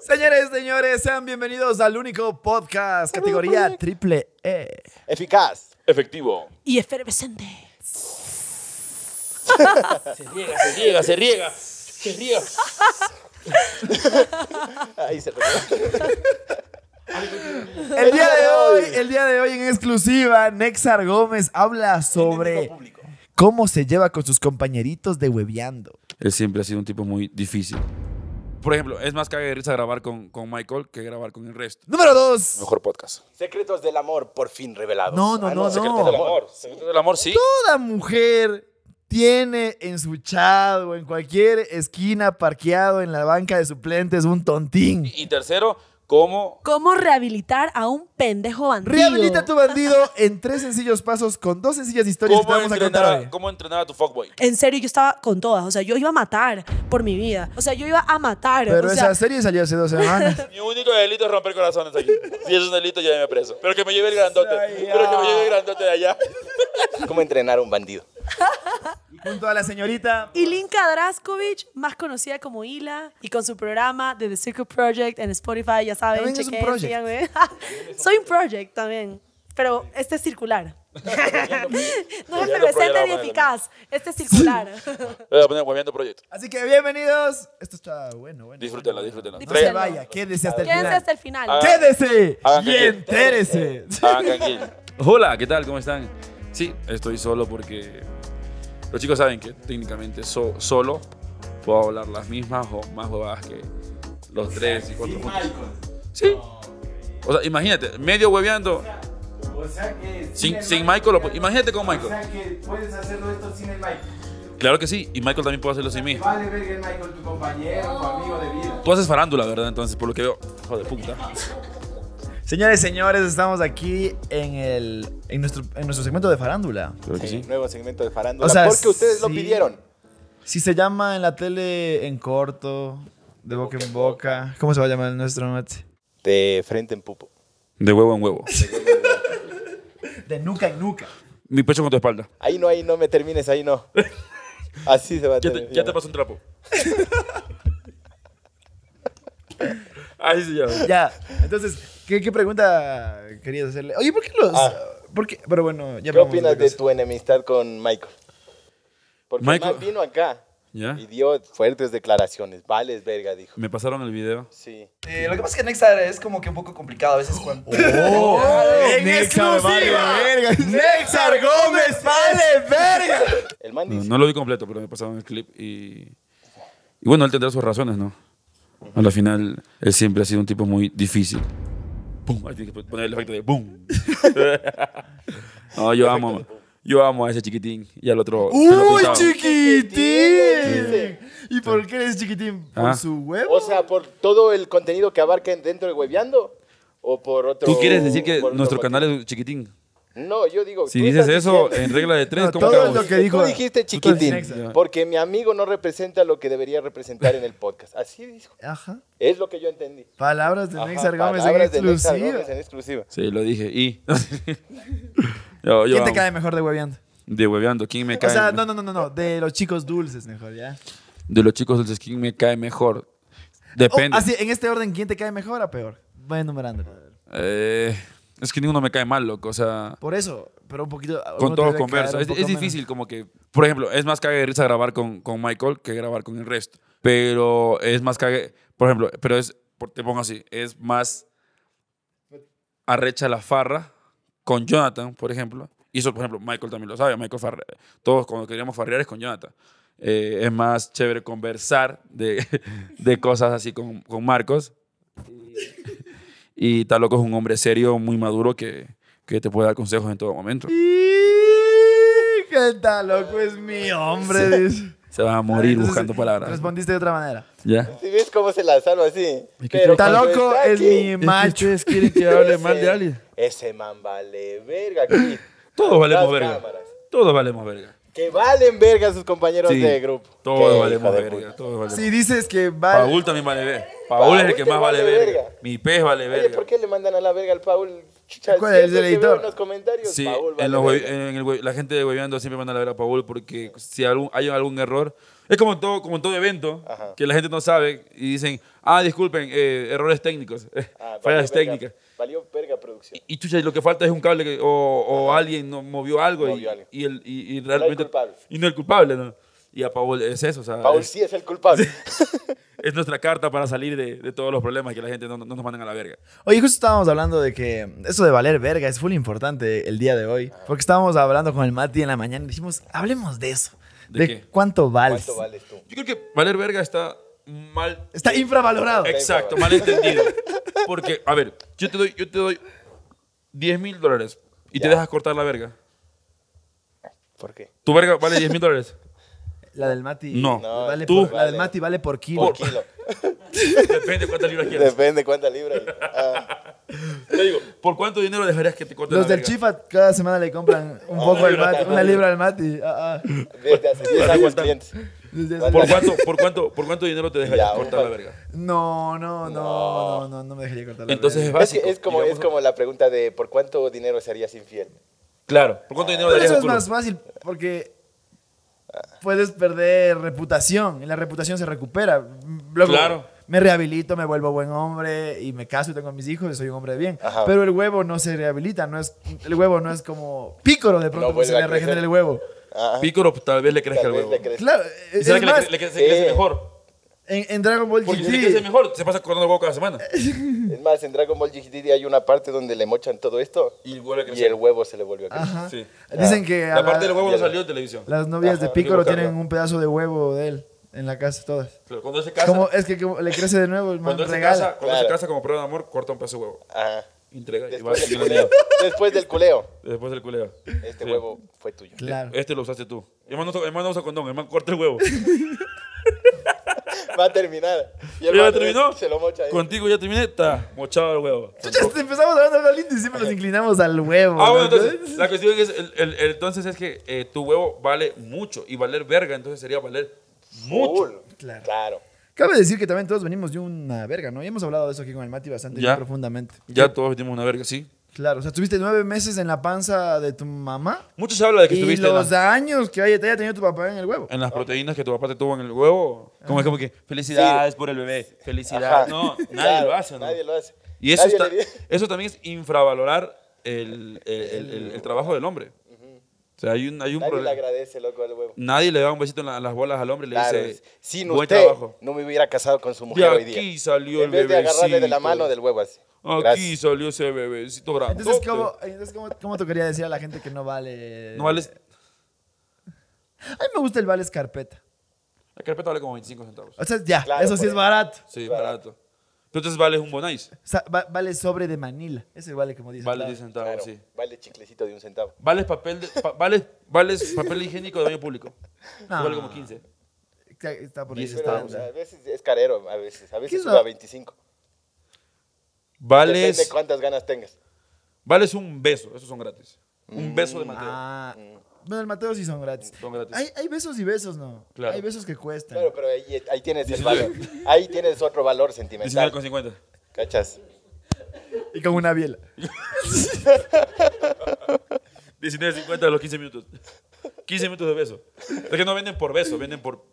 Señores, señores, sean bienvenidos al único podcast categoría triple E. Eficaz, efectivo. Y efervescente. Se riega, se riega, se riega. Se riega. Ahí se El día de hoy, el día de hoy en exclusiva, Nexar Gómez habla sobre cómo se lleva con sus compañeritos de hueveando. Él siempre ha sido un tipo muy difícil. Por ejemplo, es más cague grabar con, Michael que grabar con el resto. Número dos. Mejor podcast. Secretos del amor por fin revelados. No, no, no, ah, no. Secretos del amor. Secretos del amor, sí. Toda mujer tiene en su chat o en cualquier esquina parqueado en la banca de suplentes un tontín. Y tercero, ¿Cómo? ¿Cómo rehabilitar a un pendejo bandido? Rehabilita a tu bandido en tres sencillos pasos con dos sencillas historias que te vamos a contar hoy. ¿Cómo entrenar a tu fuckboy? En serio, yo estaba con todas. O sea, yo iba a matar por mi vida. O sea, yo iba a matar. Pero esa serie salió hace dos semanas. Mi único delito es romper corazones aquí. Si es un delito, ya me preso. Pero que me lleve el grandote. Pero que me ah. lleve el grandote de allá. ¿Cómo entrenar a un bandido? Junto a la señorita. Y Linka Draskovic, más conocida como Ila, y con su programa de The Circle Project en Spotify, ya saben, Soy un project también, pero este es circular. no es presente ni eficaz, este es circular. Voy a poner proyecto. Así que bienvenidos. Esto está bueno, bueno. Disfrútenlo, disfrútenlo. se Vaya, quédese hasta el final. Quédese hasta el final. Quédese y entérese. Hola, ¿qué tal? ¿Cómo están? Sí, estoy solo porque los chicos saben que técnicamente solo puedo hablar las mismas o más huevadas que los tres y cuatro sí, Sí. O sea, imagínate, medio hueveando. O sea, que sin, Michael, imagínate con Michael. O sea que puedes hacerlo esto sin el Michael. Claro que sí, y Michael también puede hacerlo sin mí. Vale ver que Michael tu compañero, tu amigo de vida. Tú haces farándula, ¿verdad? Entonces, por lo que veo, Joder, puta. Señores, señores, estamos aquí en, el, nuestro, en nuestro segmento de farándula. que Nuevo segmento de farándula. O sea, porque ustedes lo pidieron. Si se llama en la tele en corto, de boca en boca, ¿cómo se va a llamar nuestro, mate? De frente en pupo. De huevo en huevo. de nuca en nuca. Mi pecho con tu espalda. Ahí no, ahí no me termines, ahí no. Así se va a terminar. Ya te, paso un trapo. ahí se llama. Ya, entonces, ¿Qué, pregunta querías hacerle? Oye, ¿por qué los.? Ah. ¿por qué? Pero bueno, ya ¿Qué opinas de, tu enemistad con Michael? Porque Michael vino acá. Y dio fuertes declaraciones. Vales, verga, dijo. ¿Me pasaron el video? Sí. Eh, lo que pasa es que Nexar es como que un poco complicado a veces oh. cuando. ¡Oh! ¡En exclusiva! ¡Nexar Gómez, ¡Vales, verga! No, lo vi completo, pero me pasaron el clip y. Y bueno, él tendrá sus razones, ¿no? Al A la final, él siempre ha sido un tipo muy difícil tienes que poner el efecto de boom no, yo amo. Yo amo a ese chiquitín y al otro. ¡Uy, chiquitín! ¿Y por qué eres chiquitín? ¿Por ah. su huevo? O sea, por todo el contenido que abarca dentro de Hueveando. ¿O por otro.? ¿Tú quieres decir que nuestro canal es chiquitín? No, yo digo. Si dices eso en regla de tres, ¿cómo todo lo que dijo. Tú dijiste chiquitín, porque mi amigo no representa lo que debería representar en el podcast. Así dijo. Ajá. Es lo que yo entendí. Palabras de Nexar Gómez en exclusiva. exclusiva. Sí, lo dije. Y. ¿Quién te cae mejor de hueveando? De hueveando, ¿quién me cae? O sea, no, no, no, no, de los chicos dulces mejor, ¿ya? De los chicos dulces, ¿quién me cae mejor? Depende. Ah, así, en este orden, ¿quién te cae mejor o peor? Voy enumerando. Eh. Es que ninguno me cae mal, loco. O sea. Por eso, pero un poquito. Con todos conversa Es, difícil, como que. Por ejemplo, es más cague de risa grabar con, Michael que grabar con el resto. Pero es más cague. Por ejemplo, pero es. Te pongo así. Es más. Arrecha la farra con Jonathan, por ejemplo. Y eso, por ejemplo, Michael también lo sabe. Michael farre, Todos cuando queríamos farrear es con Jonathan. Eh, es más chévere conversar de, cosas así con, con Marcos. Y... Y Taloco loco es un hombre serio, muy maduro, que, que te puede dar consejos en todo momento. Que tal loco es mi hombre? Dice. Se va a morir buscando palabras. Respondiste de otra manera. Ya. Si ves cómo se lanzaron así. Pero está loco, es mi macho. ¿Es que que hable mal de alguien? Ese man vale verga aquí. Todos valemos verga. Todos valemos verga. Que valen verga sus compañeros de grupo. Todos valemos verga, todos valemos. Si dices que vale. Paul también vale verga. Paul es el que más vale verga. Mi pez vale Oye, ¿por qué le mandan a la verga al Paul? Chucha, ¿Cuál es el editor? en los comentarios, Sí, en el la gente de Hueveando siempre manda a la verga a Paul porque si hay algún error, es como en todo, como todo evento, que la gente no sabe y dicen, ah, disculpen, eh, errores técnicos, ah, fallas técnicas. Valió verga y, y sabes lo que falta es un cable o, alguien no, movió algo. y, el, y, realmente. No y no el culpable, Y a Paul es eso. Paul sí es el culpable. es nuestra carta para salir de, todos los problemas que la gente no, nos mandan a la verga. Oye, justo estábamos hablando de que eso de valer verga es full importante el día de hoy. Porque estábamos hablando con el Mati en la mañana y dijimos, hablemos de eso. ¿De, qué? cuánto vales. ¿Cuánto vales tú? Yo creo que valer verga está mal. Está infravalorado. Exacto, mal entendido. Porque, a ver, yo te doy, yo te doy 10 mil dólares y te dejas cortar la verga. ¿Por qué? Tu verga vale 10 mil dólares. La del Mati. No. vale tú, la del Mati vale por kilo. Por kilo. Depende cuántas libras quieres. Depende cuántas libras. Ah. Te digo, ¿por cuánto dinero dejarías que te corten Los del Chifat Chifa cada semana le compran un ah, poco al Mati, una libra al Mati. Ah, ah. ¿Por cuánto, por, cuánto, dinero te dejaría cortar la verga? No, no, no, no, no, me dejaría cortar la verga. es básico. Es, como, es como la pregunta de ¿por cuánto dinero serías infiel? Claro, ¿por cuánto dinero eso es más fácil porque puedes perder reputación y la reputación se recupera. claro. Me rehabilito, me vuelvo buen hombre y me caso y tengo a mis hijos y soy un hombre de bien. Pero el huevo no se rehabilita, no es, el huevo no es como pícoro de pronto no se le regenera el huevo. Ajá. Piccolo pues, tal vez le crezca el huevo. Claro, es será que más, le, crece, le crece mejor? En, Dragon Ball GT. Porque si crece mejor, se pasa cortando el huevo cada semana. Es más, en Dragon Ball GT hay una parte donde le mochan todo esto y, y el huevo se le volvió a crecer. Sí. Dicen que. La, parte del huevo no salió en televisión. Las novias de Piccolo tienen un pedazo de huevo de él en la casa todas. Pero cuando se casa. es que, le crece de nuevo el regalo cuando Se casa, cuando se casa como prueba de amor, corta un pedazo de huevo. Ajá. Entrega Después, del culeo. Después del culeo. Este huevo fue tuyo. Claro. Este lo usaste tú. Hermano, no hermano usa condón, hermano, corta el huevo. Va a terminar. ¿Ya terminó? Contigo ya terminé, está mochado el huevo. empezamos hablando de linda y siempre nos inclinamos al huevo. Ah, bueno, la cuestión es, el, entonces es que eh, tu huevo vale mucho y valer verga, entonces sería valer mucho. Claro. Cabe decir que también todos venimos de una verga, ¿no? Y hemos hablado de eso aquí con el Mati bastante ya, profundamente. Ya todos venimos una verga, sí. Claro, o sea, tuviste nueve meses en la panza de tu mamá. Muchos se habla de que y En los años que haya, te haya tenido tu papá en el huevo. En las proteínas que tu papá te tuvo en el huevo. Como, es como que, felicidades por el bebé, felicidades. No, nadie lo hace, ¿no? Nadie lo hace. Y eso, eso también es infravalorar el trabajo del hombre hay un, Nadie le agradece, loco, al huevo. Nadie le da un besito en, las bolas al hombre y le dice, sin buen usted trabajo. no me hubiera casado con su mujer hoy día. aquí salió el En vez de agarrarle de la mano del huevo así. Aquí salió ese bebecito bravo. Entonces, ¿cómo, entonces ¿cómo, ¿cómo decir a la gente que no vale? No vale A mí me gusta el vale escarpeta. La carpeta vale como 25 centavos. O sea, ya, eso sí es pues. barato. Sí, barato entonces ¿vales un bonáis? vale sobre de Manila. Ese vale como centavos. Vale 10 centavos, sí. Vale chiclecito de un centavo. Vale papel, vale, papel higiénico de baño público. No. Vale como 15. Está, por ahí. ¿eh? a veces es carero, a veces. A veces sube a 25. Vales, Depende cuántas ganas tengas. vales un beso. Esos son gratis. Un mm, beso de Mateo. Ah, mm. Bueno, el Mateo sí son gratis. Son gratis. Hay, besos y besos, ¿no? Claro. Hay besos que cuestan. Claro, pero ahí, tienes el valor. Ahí tienes otro valor sentimental. 19,50. ¿Cachas? Y con una biela. 19.50 a los 15 minutos. 15 minutos de beso. Es que no venden por beso, venden por...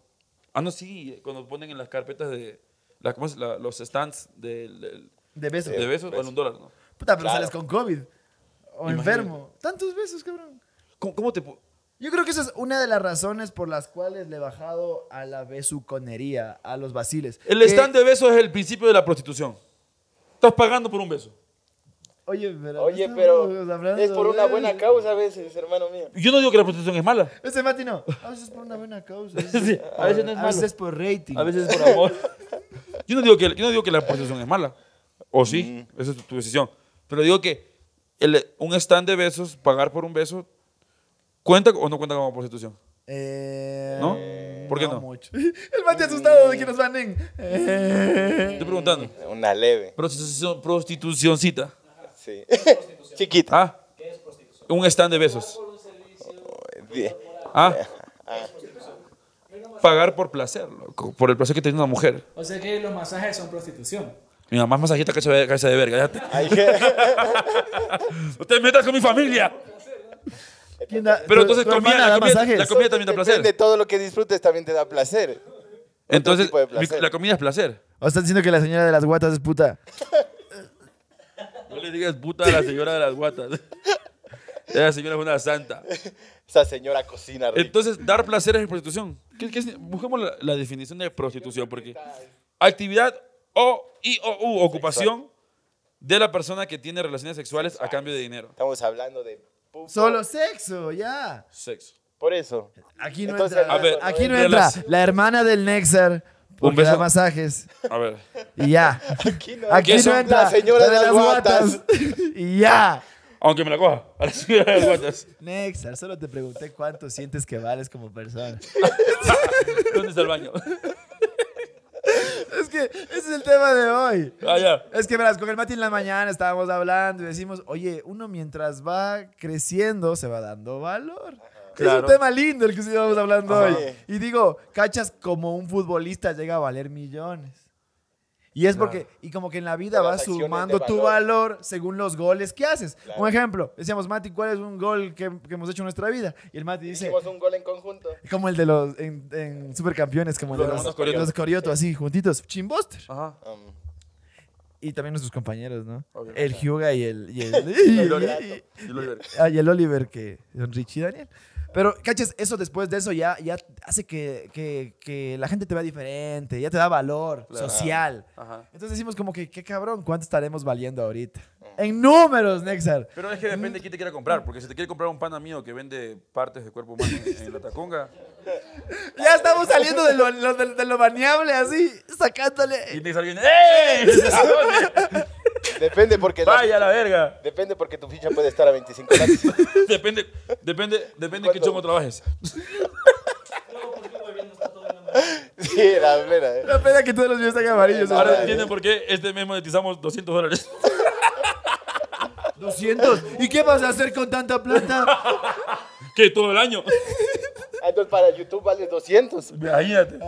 Ah, no, sí, cuando ponen en las carpetas de... ¿cómo es? los stands de... de, besos. De besos, beso. en un dólar, ¿no? Puta, pero sales con COVID. O enfermo. Tantos besos, cabrón. ¿Cómo, cómo te... Yo creo que esa es una de las razones por las cuales le he bajado a la besuconería, a los basiles. El stand de besos es el principio de la prostitución. Estás pagando por un beso. Oye, pero, Oye, pero es por una buena causa a veces, hermano mío. Yo no digo que la prostitución es mala. Ese Mati no. A veces es por una buena causa. A veces, es por rating. A veces es por amor. yo, no digo que, yo no digo que la prostitución es mala. O sí, mm. esa es tu, decisión. Pero digo que un stand de besos, pagar por un beso, ¿Cuenta o no cuenta como prostitución? Eh, ¿No? ¿Por qué no? mucho. El más asustado de quienes van en. te Estoy preguntando. Una leve. Prostitución, prostitucioncita. Sí. Chiquita. ¿Qué es prostitución? Un stand de besos. Ah. Pagar por placer, Por el placer que tiene una mujer. O sea que los masajes son prostitución. Mi mamá es masajista cabeza de verga. Ya te... usted metas con mi familia. Pero entonces comida, la, comida, también da placer. De todo lo que disfrutes también te da placer. Entonces, la comida es placer. ¿O están diciendo que la señora de las guatas es puta? No le digas puta a la señora de las guatas. Esa señora es una santa. Esa señora cocina. Rico. Entonces, dar placer es prostitución. ¿Qué, Busquemos la, definición de prostitución, porque actividad o ocupación de la persona que tiene relaciones sexuales a cambio de dinero. Estamos hablando de Solo sexo, ya. Sexo. Por eso. Aquí no entra, aquí no entra la hermana del Nexer. Un beso. Da masajes. A ver. Y ya. Aquí no, aquí entra la señora de, las guatas. y ya. Aunque me la coja. A la señora de las guatas. Nexer, solo te pregunté cuánto sientes que vales como persona. ¿Dónde está el baño? Es que ese es el tema de hoy. Ah, es que verás, con el Mati en la mañana estábamos hablando y decimos, oye, uno mientras va creciendo se va dando valor. Es un tema lindo el que estábamos hablando hoy. Y digo, cachas como un futbolista llega a valer millones. Y es porque, y como que en la vida vas sumando tu valor según los goles que haces. Un ejemplo, decíamos, Mati, ¿cuál es un gol que, hemos hecho en nuestra vida? Y el Mati dice... Hicimos un gol en conjunto. Como el de los, Supercampeones, como el de los, los, Corioto, así, juntitos. Chimbuster. Ajá. Um, y también nuestros compañeros, ¿no? El Hyuga y el... Y el, y el, el, ah, y el Oliver, que son Richie y Daniel. Pero, caches, eso después de eso ya, ya hace que, la gente te vea diferente, ya te da valor social. Entonces decimos como que, qué cabrón, ¿cuánto estaremos valiendo ahorita? En números, Nexar. Pero es que depende de quién te quiera comprar, porque si te quiere comprar un pan amigo que vende partes de cuerpo humano en la taconga... ya estamos saliendo de lo, de, lo maniable así, sacándole... Y Nexar viene, ¡eh! Depende porque. Vaya la, verga. Depende porque tu ficha puede estar a 25 dólares. depende, depende, depende qué chomo trabajes. Sí, la pena. Eh. La pena que todos los días están amarillos. Ahora entienden por qué este mes monetizamos 200 dólares. 200. ¿Y qué vas a hacer con tanta plata? que todo el año. Ah, entonces para YouTube vale 200. Imagínate.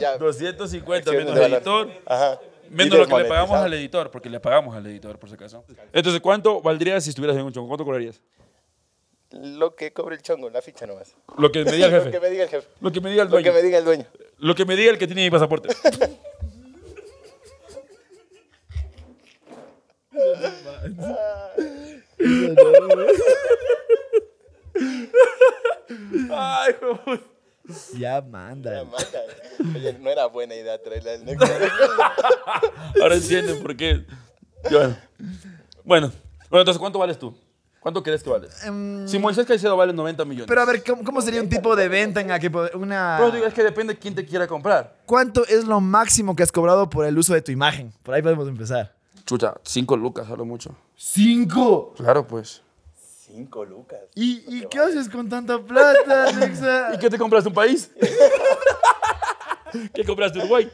ya. 250 menos el editor. Ajá. Menos lo que le pagamos al editor, porque le pagamos al editor, por si acaso. Entonces, ¿cuánto valdría si estuvieras en un chongo? ¿Cuánto cobrarías? Lo que cobre el chongo, la ficha nomás. Lo que me diga el jefe. lo que me diga el jefe. Lo que me diga el dueño. Lo que me diga el dueño. Lo que me diga el que tiene mi pasaporte. Ay, ya manda. Ya manda. Oye, no era buena idea traerla al negro. Ahora entienden por qué. Bueno. bueno, entonces, ¿cuánto vales tú? ¿Cuánto crees que vales? Em, si Moisés Caicedo vale 90 millones. Pero a ver, ¿cómo, sería un tipo de venta en la que una... Pero es que depende de quién te quiera comprar. ¿Cuánto es lo máximo que has cobrado por el uso de tu imagen? Por ahí podemos empezar. Chucha, 5 lucas, a mucho. ¿Cinco? Claro, pues. Cinco lucas. ¿Y, qué haces con tanta plata, Alexa? ¿Y qué te compraste un país? ¿Qué compraste Uruguay?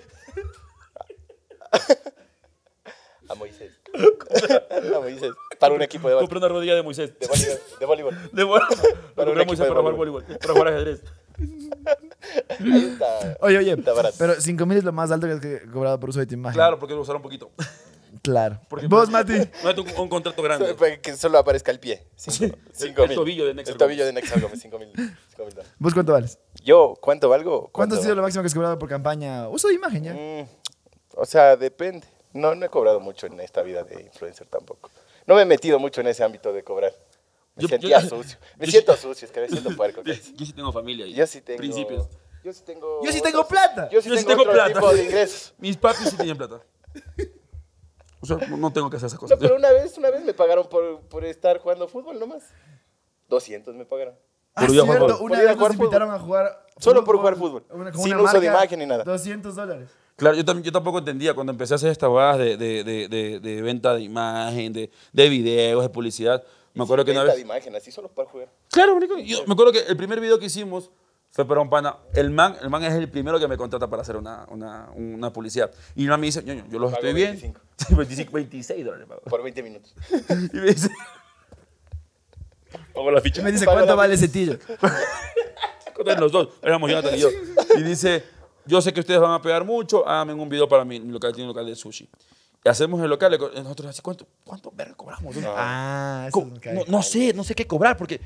A Moisés. A Moisés. Para un equipo de voleibol. Compré una rodilla de Moisés. De voleibol. De voleibol. De voleibol. Para Moisés para jugar voleibol. Para jugar ajedrez. Ahí está. Oye, oye. pero 5.000 mil es lo más alto que he cobrado por uso de tu imagen. Claro, porque lo usaron un poquito. Claro. Vos, Mati. mate un, contrato grande. que solo aparezca el pie. Cinco, el, mil. el, tobillo de Nexar El tobillo de Nexar mil, ¿Vos cuánto vales? Yo, ¿cuánto valgo? ¿Cuánto, ha sido lo máximo que has cobrado por campaña? Uso de imagen, ¿ya? Mm, o sea, depende. No, no he cobrado mucho en esta vida de influencer tampoco. No me he metido mucho en ese ámbito de cobrar. Me sentía sucio. Me siento sucio, es que me siento puerco. Yo, yo, sí tengo familia. Yo sí tengo... Principios. Yo sí tengo... Yo sí tengo plata. Yo sí tengo, plata. Mis papis sí tenían plata. O sea, no tengo que hacer esas cosas. No, pero una vez, una vez me pagaron por, por estar jugando fútbol nomás. 200 me pagaron. Ah, cierto, una vez nos invitaron a jugar Solo por jugar fútbol. sin uso de imagen ni nada. 200 dólares. Claro, yo, tampoco entendía cuando empecé a hacer estas bodas de, de, de, venta de imagen, de, videos, de publicidad. Me acuerdo que una vez... de imagen, así solo para jugar. Claro, yo, me acuerdo que el primer video que hicimos fue para un pana. El man, el man es el primero que me contrata para hacer una, una, una publicidad. Y el man me dice, yo, yo, los estoy bien. 25, 26 dólares. Por 20 minutos. Y me dice... Pongo la ficha. me dice, ¿cuánto vale ese tío? los dos. Éramos Jonathan y yo. Y dice, yo sé que ustedes van a pegar mucho, háganme un video para mí. mi local, tiene un local de sushi. Y hacemos el local, nosotros así, ¿cuánto, cuánto cobramos? Ah, no, sé, no sé qué cobrar, porque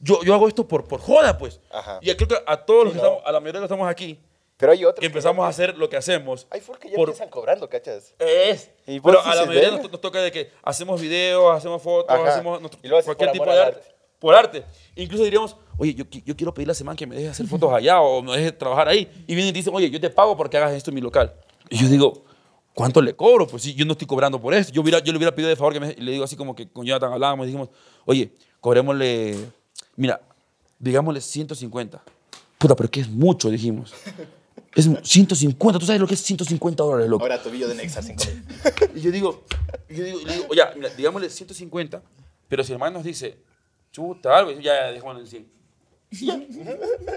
yo, yo hago esto por, por joda, pues. Ajá. Y creo que a todos los que estamos, a la mayoría de los que estamos aquí, pero Empezamos a hacer lo que hacemos. Hay folk que ya por... empiezan cobrando, ¿cachas? Es. pero a la mayoría nos, toca de que hacemos videos, hacemos fotos, hacemos y cualquier tipo de arte. Por arte. Incluso diríamos, oye, yo, yo quiero pedir a semana que me deje hacer fotos allá o me deje trabajar ahí. Y vienen y dicen, oye, yo te pago porque hagas esto en mi local. Y yo digo, ¿cuánto le cobro? Pues sí, yo no estoy cobrando por esto. Yo, hubiera, yo le hubiera pedido de favor que me. Y le digo así como que con Jonathan hablábamos y dijimos, oye, cobrémosle mira, digámosle 150. Puta, pero que es mucho, dijimos. Es 150, ¿tú sabes lo que es 150 dólares, loco? Ahora tobillo de Nexa, 50. Y yo digo, yo digo, digo, oye, mira, digámosle 150, pero si el hermano nos dice, chuta, algo, ya, ya, en 100.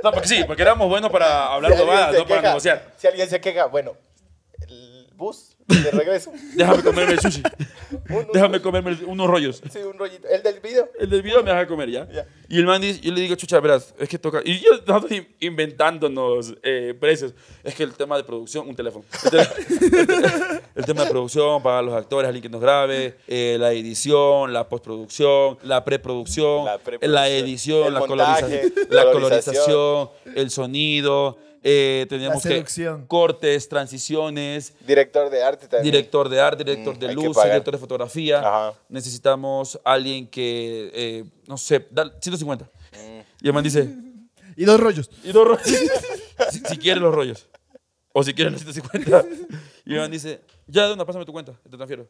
No, porque sí, porque éramos buenos para hablar de más, no para negociar. Si alguien se queja, bueno, bus de regreso. Déjame comerme el sushi. Déjame comerme unos rollos. Sí, un rollito. El del video. El del video me deja comer, ¿ya? Y el man dice, yo le digo, chucha, verás, es que toca... Y yo, estamos inventándonos eh, precios. Es que el tema de producción, un teléfono. El, tema de producción, para los actores, alguien que nos grabe, eh, la edición, la postproducción, la preproducción, la, edición, la, montaje, la colorización, el sonido, eh, teníamos que cortes, transiciones. Director de arte también. Director de arte, director mm, de luz, director de fotografía. Necesitamos alguien que, eh, no sé, 150. Mm. Y el dice... Y dos rollos. Y dos rollos. si, si los rollos. O si quieres los 150. Y el dice, ya, dónde pásame tu cuenta, te transfiero.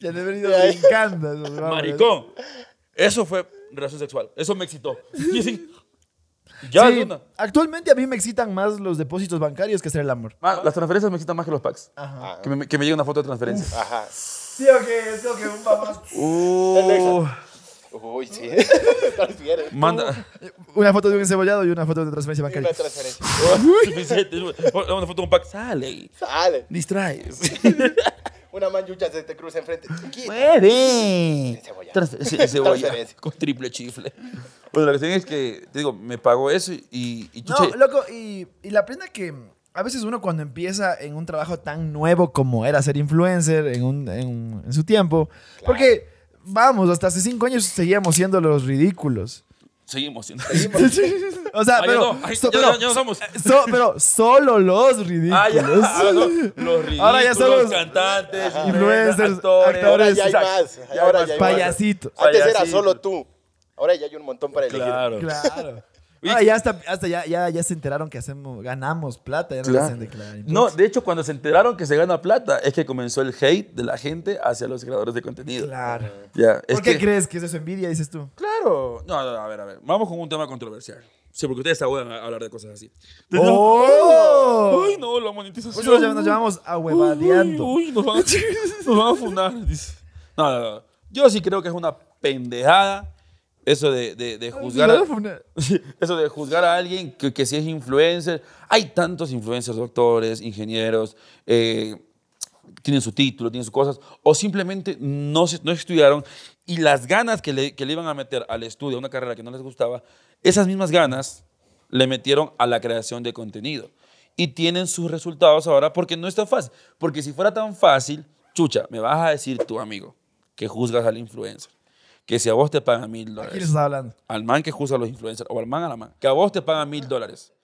Ya te he venido brincando. Maricón. Eso fue relación sexual. Eso me excitó. Y actualmente a mí me excitan más los depósitos bancarios que hacer el amor. las transferencias me excitan más que los packs. Ah. Que me, llegue una foto de transferencia. Ajá. Sí, o que, un papá. Uh. Uy, sí. Manda. Uh, una foto de un encebollado y una foto de transferencia bancaria. Una transferencia. Una foto de un pack. Sale. Sale. Distraes. una manchucha se te cruza enfrente. ¡Muere! Cebolla. cebolla con triple chifle. Bueno, pues la que es que, te digo, me pagó eso y, y No, loco, y, y la prenda que a veces uno cuando empieza en un trabajo tan nuevo como era ser influencer en su tiempo, porque vamos, hasta hace cinco años seguíamos siendo los ridículos. Seguimos siendo o sea, ah, pero, ya, no somos. Eh, pero solo los ridículos. ahora ah, los ridículos, ahora ya somos cantantes, actores. Ahora ya hay más. Ahora ya Antes era solo tú. Ahora ya hay un montón para claro. elegir. Claro. Ah, ya hasta, ya, ya, ya, se enteraron que hacemos, ganamos plata, ya no hacen declarar No, de hecho, cuando se enteraron que se gana plata, es que comenzó el hate de la gente hacia los creadores de contenido. Claro. Ya, ¿Por qué crees que es eso envidia, dices tú? Claro. No, a ver, a ver. Vamos con un tema controversial. Sí, porque ustedes saben hablar de cosas así. ¡Oh! ¡Ay, no! La monetización. Nosotros nos llamamos ahuevadeando. Uy, uy, nos, van a, fundar. No, no, no. Yo sí creo que es una pendejada eso de, juzgar a, eso de juzgar a alguien que, si es influencer. Hay tantos influencers, doctores, ingenieros, eh, tienen su título, tienen sus cosas, o simplemente no, no estudiaron y las ganas que le, que le iban a meter al estudio, a una carrera que no les gustaba, esas mismas ganas le metieron a la creación de contenido. Y tienen sus resultados ahora porque no es tan fácil. Porque si fuera tan fácil, chucha, me vas a decir tu amigo que juzgas al influencer que si a vos te pagan mil dólares. Al man que juzga a los influencers o al man a la man. Que a vos te pagan mil dólares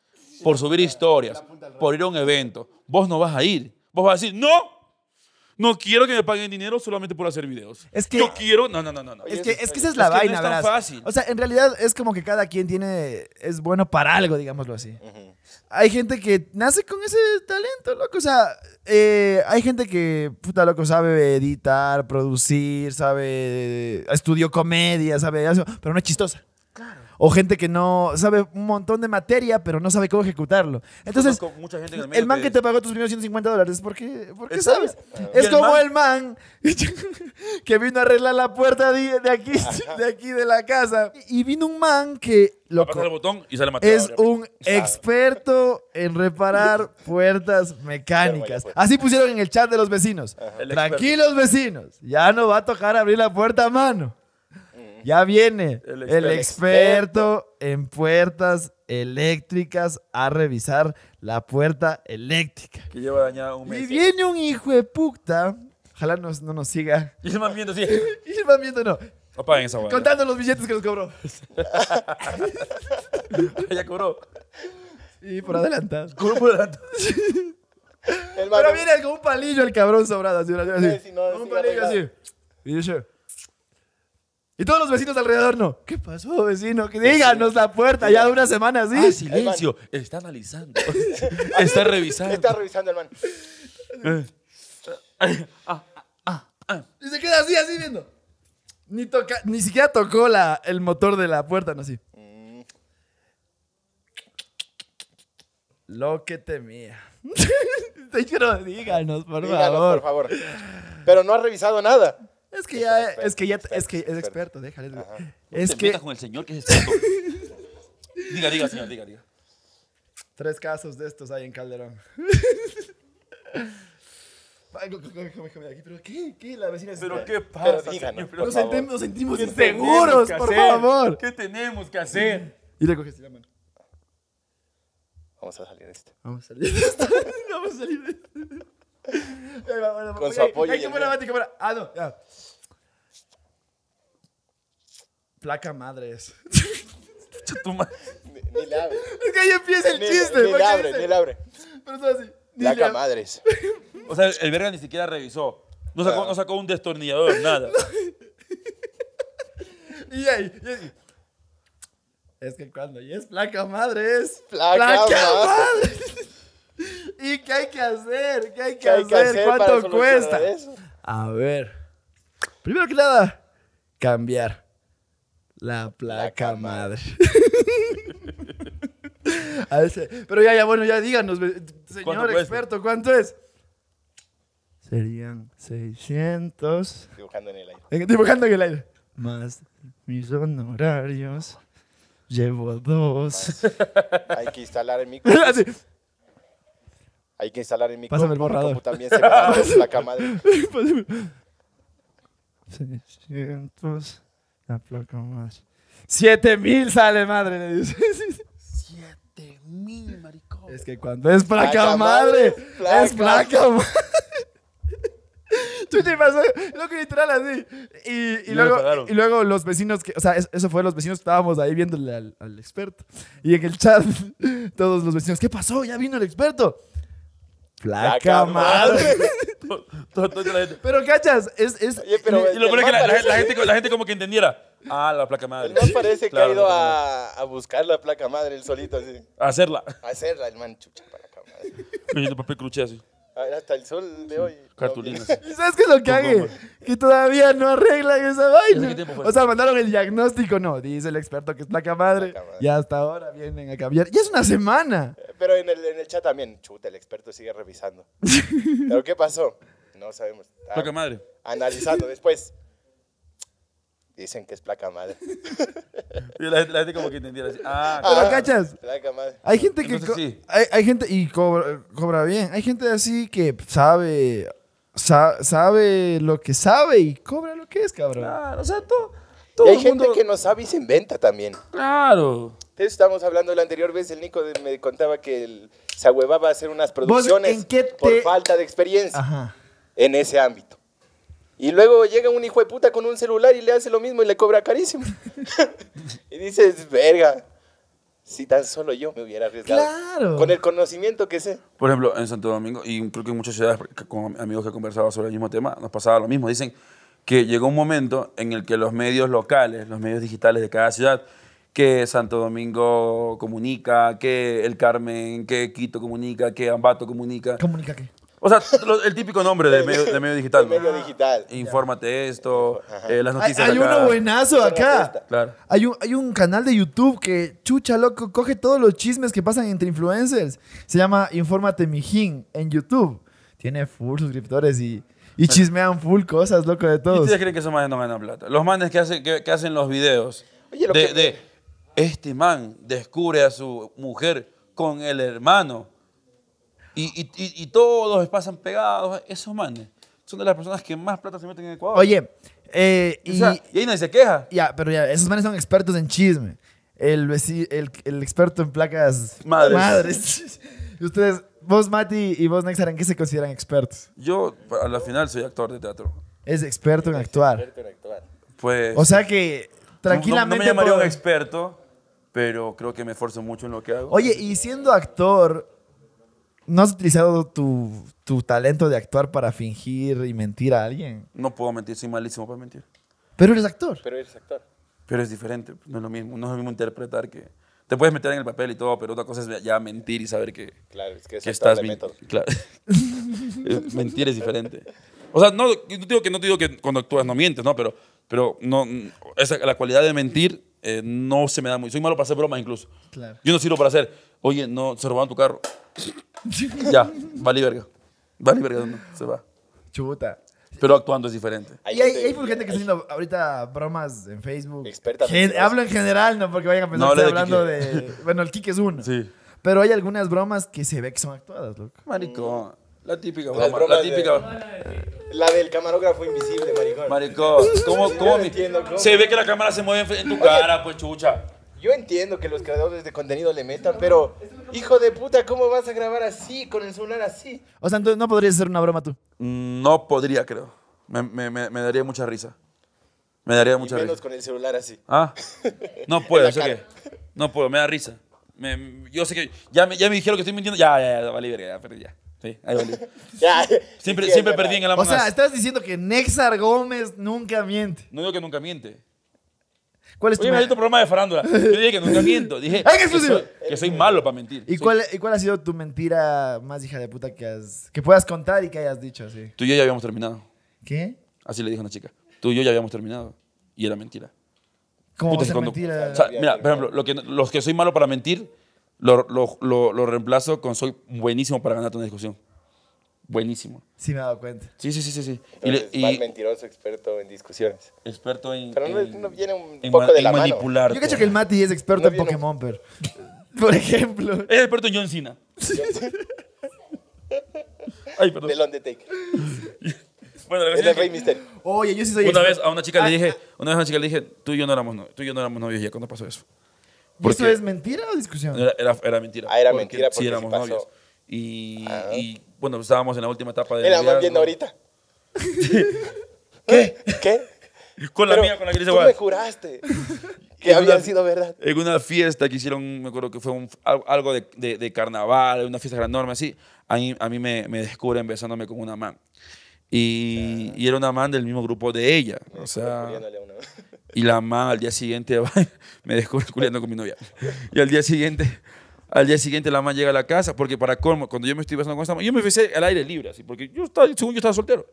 por subir historias, por ir a un evento. Vos no vas a ir. Vos vas a decir, no, no quiero que me paguen dinero solamente por hacer videos. Es que, Yo quiero. No, no, no, no. Es que, es que esa es la vaina, es fácil. O sea, en realidad es como que cada quien tiene. Es bueno para algo, digámoslo así. Hay gente que nace con ese talento, loco. O sea, eh, hay gente que, puta, loco, sabe editar, producir, sabe. Eh, estudió comedia, sabe. Pero no es chistosa o gente que no sabe un montón de materia, pero no sabe cómo ejecutarlo. Entonces, el, man que, te pagó tus primeros 150 dólares, ¿por qué, sabes? Es como el man, que vino a arreglar la puerta de, aquí, de aquí de la casa. Y vino un man que Loco, es un experto en reparar puertas mecánicas. Pues. Así pusieron en el chat de los vecinos. Tranquilos vecinos, ya no va a tocar abrir la puerta a mano. Ya viene. El, experto, en puertas eléctricas a revisar la puerta eléctrica. Que lleva dañada un mes. Y ¿eh? viene un hijo de puta. Ojalá no, nos siga. Y van viendo, sí. y van viendo, no. Apaguen esa Contando los billetes que nos cobró. ya cobró. Y por adelantado. Cobró por adelantado. Pero viene con un palillo el cabrón sobrado. Así, Sí, no, un palillo así. Y dice... Y todos los vecinos alrededor no. ¿Qué pasó, vecino? díganos la puerta, ya de una semana así. Ah, silencio. Está analizando. está revisando. Está revisando, hermano. Eh. Ah, ah, ah, y se queda así, así viendo. Ni, toca, ni siquiera tocó la, el motor de la puerta, no así. Lo que temía. Te díganos, por díganos, por favor. Pero no ha revisado nada. Eh, es que ya, es que ya, es que es experto, déjale. Es que con el señor que es experto. diga, diga, señor, diga, diga. Tres casos de estos hay en Calderón. aquí, Pero qué, qué, la vecina Pero qué pasa, nos, sentimos, nos, sentimos inseguros, por favor. ¿Qué tenemos que hacer? Y le cogiste la mano. Vamos a salir de esto. Vamos a salir de esto. Vamos a salir de esto. Con su apoyo. Hay que poner la Ah, no, ya. Placa madres. ni le abre. Es que ahí empieza el chiste. Ni, le abre, ni la abre. Pero todo así. Placa madres. O sea, el verga ni siquiera revisó. No sacó, no sacó un destornillador, nada. Y ahí, y ahí. Es que cuando y es placa madres. Placa madres. ¿Y qué hay que hacer? ¿Qué hay que, hacer? ¿Cuánto cuesta? A ver. Primero que nada, cambiar la placa madre. pero ya, ya, bueno, ya díganos, señor experto, ¿cuánto es? Serían 600. Dibujando en el aire. Eh, dibujando en el aire. Más mis honorarios. Llevo dos. Hay que instalar el micro. Hay que instalar en mi Pásame el borrador. Como también se la cama de... Seiscientos, la placa más. Siete mil sale, madre, le dice. Siete mil, maricón. Es que cuando es placa, madre, es placa madre. Tú te pasó, loco, literal así. Y, luego, luego los vecinos, o sea, eso fue los vecinos que estábamos ahí viéndole al experto. Y en el chat, todos los vecinos, ¿qué pasó? Ya vino el experto. Placa madre. Pero cachas, es. es la, gente, como que entendiera. Ah, la placa madre. no parece que ha ido a, a, buscar la placa madre El solito así. A hacerla. hacerla, el man chucha para madre. papel cruche así. Hasta el sol de hoy. Cartulinas. ¿Y sabes qué es lo que hago? Que todavía no arreglan esa vaina. O sea, mandaron el diagnóstico, no. Dice el experto que es placa madre. Y hasta ahora vienen a cambiar. Y es una semana. Eh, pero en el, en el chat también, chuta, el experto sigue revisando. ¿Pero qué pasó? No sabemos. Placa madre. Analizando después. Dicen que es placa madre. la, gente como que entendiera así. Ah, ¿Pero ah, cachas? Placa madre. Hay gente que. hay, gente. Y cobra, cobra, bien. Hay gente así que sabe. sabe lo que sabe y cobra lo que es, cabrón. Claro, o sea, todo. y hay gente que no sabe y se inventa también. Claro. Entonces, estábamos hablando la anterior vez, el Nico me contaba que él se ahuevaba a hacer unas producciones en qué por falta de experiencia Ajá. en ese ámbito. Y luego llega un hijo de puta con un celular y le hace lo mismo y le cobra carísimo. y dices, verga, si tan solo yo me hubiera arriesgado. Con el conocimiento que sé. Por ejemplo, en Santo Domingo, y creo que en muchas ciudades, con amigos que conversado sobre el mismo tema, nos pasaba lo mismo. Dicen que llegó un momento en el que los medios locales, los medios digitales de cada ciudad, que Santo Domingo comunica, que El Carmen, que Quito comunica, que Ambato comunica. ¿Comunica qué? O sea, el típico nombre de medio, digital. medio digital. Ah, infórmate esto, eh, las noticias. Hay, hay uno buenazo acá. Hay, un, canal de YouTube que, chucha, loco, coge todos los chismes que pasan entre influencers. Se llama Infórmate Mijín en YouTube. Tiene full suscriptores y, chismean full cosas, loco, de todos. ¿Y ustedes creen que esos manes no ganan plata? Los manes que, que, hacen los videos Oye, de este man descubre a su mujer con el hermano y, y, todos pasan pegados. Esos manes son de las personas que más plata se meten en Ecuador. Oye, eh, y, y, ahí nadie se queja. Ya, pero ya, esos manes son expertos en chisme. El, el, experto en placas madres. Ustedes, vos, Mati, y vos, Nexar, ¿en qué se consideran expertos? Yo, a la final, soy actor de teatro. Es experto en actuar. Experto en actuar. Pues. O sea que, tranquilamente. No, me llamaría un experto, pero creo que me esfuerzo mucho en lo que hago. Oye, y siendo actor, ¿No has utilizado tu, talento de actuar para fingir y mentir a alguien? No puedo mentir, soy malísimo para mentir. Pero eres actor. Pero eres actor. Pero es diferente, no es lo mismo, no mismo interpretar que... Te puedes meter en el papel y todo, pero otra cosa es ya mentir y saber que... Claro, es que, estás claro. mentir es diferente. O sea, no, no, digo que, no digo que cuando actúas no mientes, ¿no? Pero, pero no, esa, la cualidad de mentir eh, no se me da muy. Soy malo para hacer bromas incluso. Yo no sirvo para hacer, oye, no, se robaron tu carro. ya, vale verga. Vale verga, no, se va. Chuta. Pero actuando es diferente. Hay hay, pues gente, que está haciendo ahorita bromas en Facebook. Experta. hablo en general, no porque vayan a pensar que hablando de, Bueno, el kick es uno. Sí. Pero hay algunas bromas que se ve que son actuadas, loco. marico La típica broma. La típica. La del camarógrafo invisible, maricón. Maricón, ¿cómo, cómo, Se ve que la cámara se mueve en tu cara, pues chucha. Yo entiendo que los creadores de contenido le metan, pero hijo de puta, ¿cómo vas a grabar así, con el celular así? O sea, entonces, ¿no podrías hacer una broma tú? Mm, no podría, creo. Me, me, me, daría mucha risa. Me daría y mucha menos risa. con el celular así. Ah, no puedo, sé que. No puedo, me da risa. yo sé que. Ya me, ya me dijeron que estoy mintiendo. Ya, ya, ya, vale, ya, perdí, ya. Sí, ahí valió. siempre, siempre perdí en el amor O sea, estás diciendo que Nexar Gómez nunca miente. No digo que nunca miente. ¿Cuál es tu me tu programa de farándula. Yo dije que nunca miento. Dije ah, que soy, malo para mentir. ¿Y cuál, ¿Y cuál, ha sido tu mentira más hija de puta que, has, que puedas contar y que hayas dicho así? Tú y yo ya habíamos terminado. ¿Qué? Así le dijo una chica. Tú y yo ya habíamos terminado. Y era mentira. ¿Cómo te mentira? O sea, mira, por ejemplo, lo que, los que soy malo para mentir lo, lo, lo, lo reemplazo con soy buenísimo para ganar una discusión. Buenísimo. Sí, me he dado cuenta. Sí, sí, sí, sí. sí. y y, un mentiroso, experto en discusiones. Experto en. Pero no, un poco de la manipular. Yo creo que el Mati es experto en Pokémon, pero. Por ejemplo. Es experto en John Cena. Ay, perdón. Del Undertaker. bueno, gracias el Rey Mister. Oye, yo sí soy Una vez a una chica le ah, dije, ah. una vez a una chica le dije, tú y yo no éramos novios, tú y yo no éramos novios ya cuando pasó eso. ¿Eso es mentira o discusión? Era, era, mentira. Ah, era mentira porque sí, éramos sí pasó. novios. Ah. Y, bueno, estábamos en la última etapa de. Era más bien ahorita. ¿Qué? ¿Qué? Con la mía, con la que le Tú me juraste que había sido verdad. En una fiesta que hicieron, me acuerdo que fue algo de, carnaval, una fiesta enorme así. A mí, a mí me, me descubren besándome con una man. Y, ah. y, era una man del mismo grupo de ella. O sea, y la mamá al día siguiente me dejó culiando con mi novia. Y al día siguiente, al día siguiente la mamá llega a la casa, porque para colmo, cuando yo me estoy pasando con esta mamá, yo me besé al aire libre, así, porque yo estaba, según yo estaba soltero.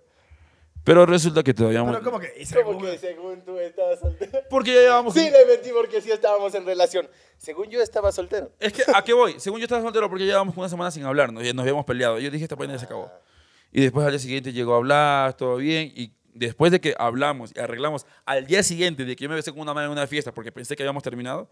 Pero resulta que todavía... Pero ¿cómo que? según, que según tú estabas soltero? Porque ya llevamos Sí, le mentí porque sí estábamos en relación. Según yo estaba soltero. Es que, ¿a qué voy? Según yo estaba soltero porque ya llevábamos una semana sin hablarnos, nos habíamos peleado. Yo dije, esta ya se acabó. Y después al día siguiente llegó a hablar, todo bien, y después de que hablamos y arreglamos, al día siguiente de que yo me besé con una madre en una fiesta porque pensé que habíamos terminado,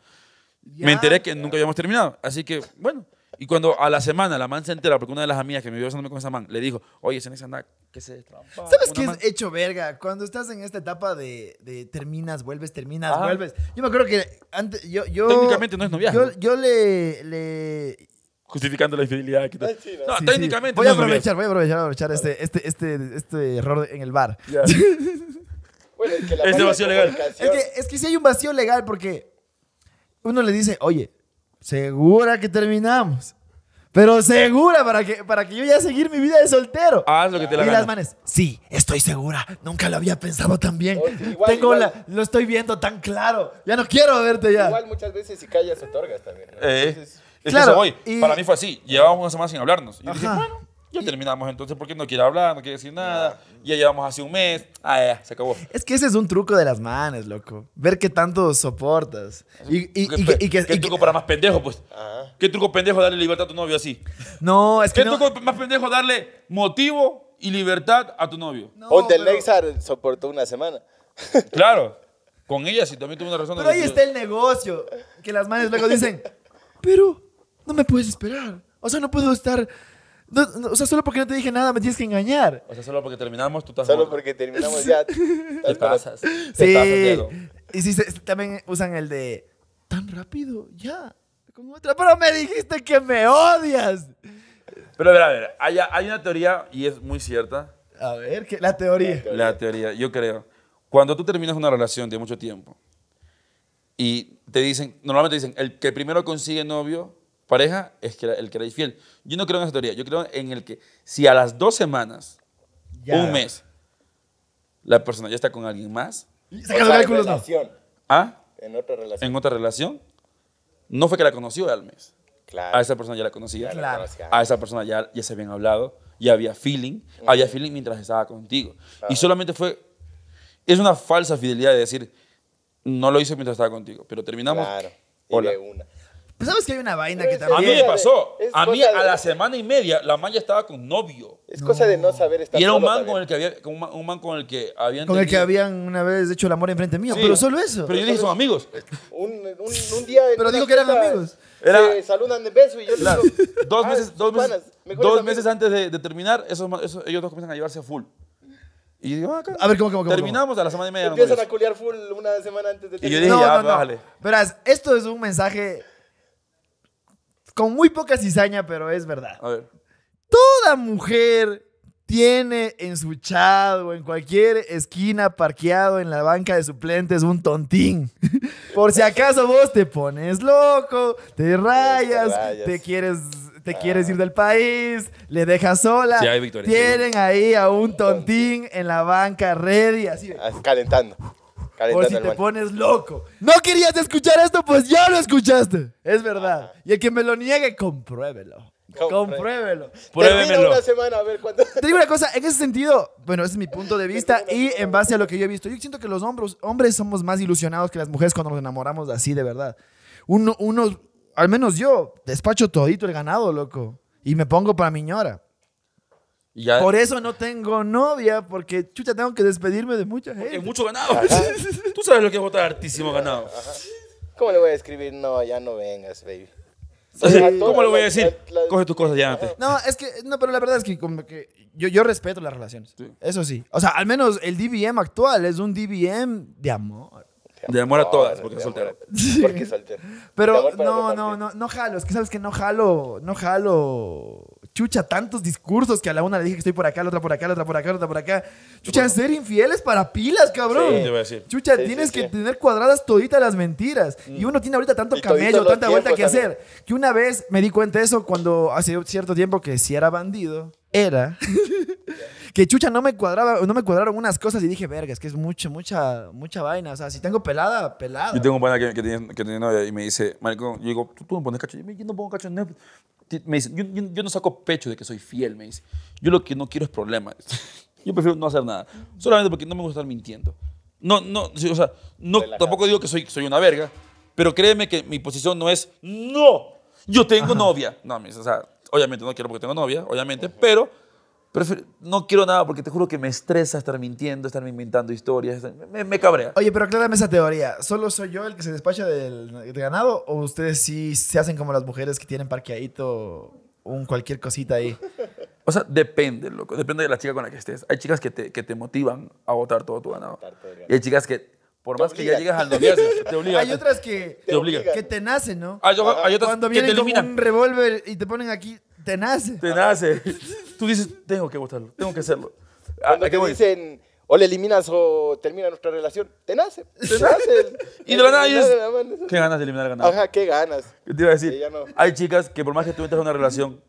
me enteré que nunca habíamos terminado. Así que, bueno. Y cuando a la semana la man se entera, porque una de las amigas que me vio besándome con esa man le dijo, oye, Senex anda, que se trampa. ¿Sabes qué es hecho verga? Cuando estás en esta etapa de, terminas, vuelves, terminas, ah. vuelves. Yo me acuerdo que antes, yo, yo. Técnicamente no es noviazgo. Yo, yo le, le justificando la infidelidad. no, técnicamente. Voy, a voy a aprovechar, voy a aprovechar, este, este, este, este error en el bar. es que este vacío legal. Es que, es que si hay un vacío legal porque uno le dice, oye, segura que terminamos. Pero segura para que, para que yo ya seguir mi vida de soltero. Haz ah, lo que te la Y las manes, sí, estoy segura. Nunca lo había pensado tan bien. Tengo La, lo estoy viendo tan claro. Ya no quiero verte ya. Igual muchas veces si callas otorgas también. Eh. Es que Para mí fue así. Llevábamos una semana sin hablarnos. Y dije, bueno, ya terminamos entonces porque no quiere hablar, no quiere decir nada. Ya llevamos hace un mes. Ah, ya, se acabó. Es que ese es un truco de las manes, loco. Ver qué tanto soportas. Y, ¿Qué, truco para más pendejo, pues? Ah. ¿Qué truco pendejo darle libertad a tu novio así? No, es que ¿Qué truco más pendejo darle motivo y libertad a tu novio? No, Ponte pero... soportó una semana. Claro. Con ella sí también tuvo una razón. Pero ahí está el negocio. Que las manes luego dicen, pero no me puedes esperar. O sea, no puedo estar... o sea, solo porque no te dije nada me tienes que engañar. O sea, solo porque terminamos, tú estás... Solo porque terminamos ya... Te pasas. Sí. Te pasas, Y sí, también usan el de... Tan rápido, ya. Pero me dijiste que me odias. Pero a ver, a ver. Hay, una teoría y es muy cierta. A ver, ¿qué? La teoría. La teoría, yo creo. Cuando tú terminas una relación de mucho tiempo y te dicen, normalmente dicen, el que primero consigue novio pareja es que el que era infiel. Yo no creo en esa teoría. Yo creo en el que si a las dos semanas, un mes, la persona ya está con alguien más. Se en otra relación. No fue que la conoció al mes. A esa persona ya la conocía. A esa persona ya, ya se habían hablado. Ya había feeling. Había feeling mientras estaba contigo. Y solamente fue. Es una falsa fidelidad de decir, no lo hice mientras estaba contigo, pero terminamos. Claro. hola. una. Pues, sabes que hay una vaina que también. A mí me pasó. a mí, a la semana y media, la man estaba con novio. Es cosa de no saber estar. Y era un man, con el que había, un man, con el que habían. Con el que habían una vez hecho el amor enfrente mío. Pero solo eso. Pero yo dije, son amigos. Un, un, día. Pero digo que eran amigos. Era, saludan de beso y yo claro, digo. Dos ah, meses, dos meses, antes de, terminar, esos, ellos dos comienzan a llevarse a full. Y digo, ah, a ver, ¿cómo, cómo, cómo Terminamos a la semana y media. Empiezan a culiar full una semana antes de terminar. Y yo dije, no, ya, no, no. esto es un mensaje con muy poca cizaña, pero es verdad. Toda mujer tiene en su chat o en cualquier esquina parqueado en la banca de suplentes un tontín. Por si acaso vos te pones loco, te rayas, te, quieres te ah. quieres ir del país, le dejas sola. Tienen ahí a un tontín en la banca ready, así. Calentando por si te pones loco. No querías escuchar esto, pues ya lo escuchaste. Es verdad. Y el que me lo niegue, compruébelo. Compruébelo. semana a ver Te digo una cosa, en ese sentido, bueno, ese es mi punto de vista y en base a lo que yo he visto, yo siento que los hombres, hombres somos más ilusionados que las mujeres cuando nos enamoramos así, de verdad. Uno, al menos yo, despacho todito el ganado, loco. Y me pongo para mi ñora. Por eso no tengo novia, porque chucha, tengo que despedirme de mucha gente. Es mucho ganado. Tú sabes lo que es votar hartísimo ganado. ¿Cómo le voy a escribir? No, ya no vengas, baby. ¿Cómo le voy a decir? Coge tus cosas ya. Antes. No, es que, no, pero la verdad es que, yo, yo respeto las relaciones. Eso sí. O sea, al menos el DBM actual es un DBM de amor. De amor, a todas, porque es soltero. Porque soltero. Pero no, no, no, no jalo. Es que sabes que no jalo, no jalo chucha, tantos discursos que a la una le dije que estoy por acá, la otra por acá, la otra por acá, la otra por acá. Chucha, ser infieles para pilas, cabrón. Sí, te voy a decir. Chucha, tienes que tener cuadradas toditas las mentiras. Y mm. uno tiene ahorita tanto camello, tanta vuelta que hacer. Que una vez me di cuenta de eso cuando hace cierto tiempo que si era bandido, era. que chucha no me cuadraba, no me cuadraron unas cosas y dije, verga, es que es mucha, mucha, mucha vaina. O sea, si tengo pelada, pelada. Yo tengo un pana que, que, novia y me dice, Marco, yo digo, tú, no pones cacho. Yo, no pongo cacho en Netflix me dicen, yo, no saco pecho de que soy fiel, me dice. Yo lo que no quiero es problemas. yo prefiero no hacer nada. Solamente porque no me gusta estar mintiendo. No, no, o sea, no, tampoco digo que soy, soy una verga, pero créeme que mi posición no es, no, yo tengo novia. No, me dice, o sea, obviamente no quiero porque tengo novia, obviamente, pero pero no quiero nada porque te juro que me estresa estar mintiendo, estar inventando historias. me, cabrea. Oye, pero aclárame esa teoría. ¿Solo soy yo el que se despacha del, ganado o ustedes sí se hacen como las mujeres que tienen parqueadito un cualquier cosita ahí? O sea, depende, loco. Depende de la chica con la que estés. Hay chicas que te, motivan a botar todo tu ganado. Y hay chicas que por más que ya llegas al noviazgo, te obligan. Hay otras que te, que te nacen, ¿no? Ah, hay, otras Cuando vienen te con un revólver y te ponen aquí, te nace. Te nace. Tú dices, tengo que votarlo, tengo que hacerlo. Cuando ah, te dicen, o le eliminas o termina nuestra relación, te nace. Te nace. y de la nada qué ganas de eliminar ganado. Ajá, qué ganas. te iba a decir? Hay chicas que por más que tú entres en una relación,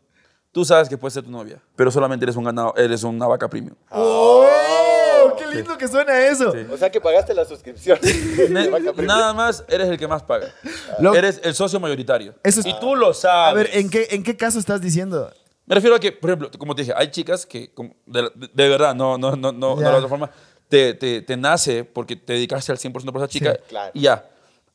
tú sabes que puede ser tu novia, pero solamente eres un ganado, eres una vaca premium. Oh. Oh, ¡Qué lindo que suena eso! O sea que pagaste la suscripción. Nada más eres el que más paga. Ah. Eres el socio mayoritario. Eso es- y tú lo sabes. A ver, ¿en qué, ¿en qué caso estás diciendo? Me refiero a que, por ejemplo, como te dije, hay chicas que, de, verdad, no, no, no, de otra forma, te, te, nace porque te dedicaste al 100% por esa chica y ya.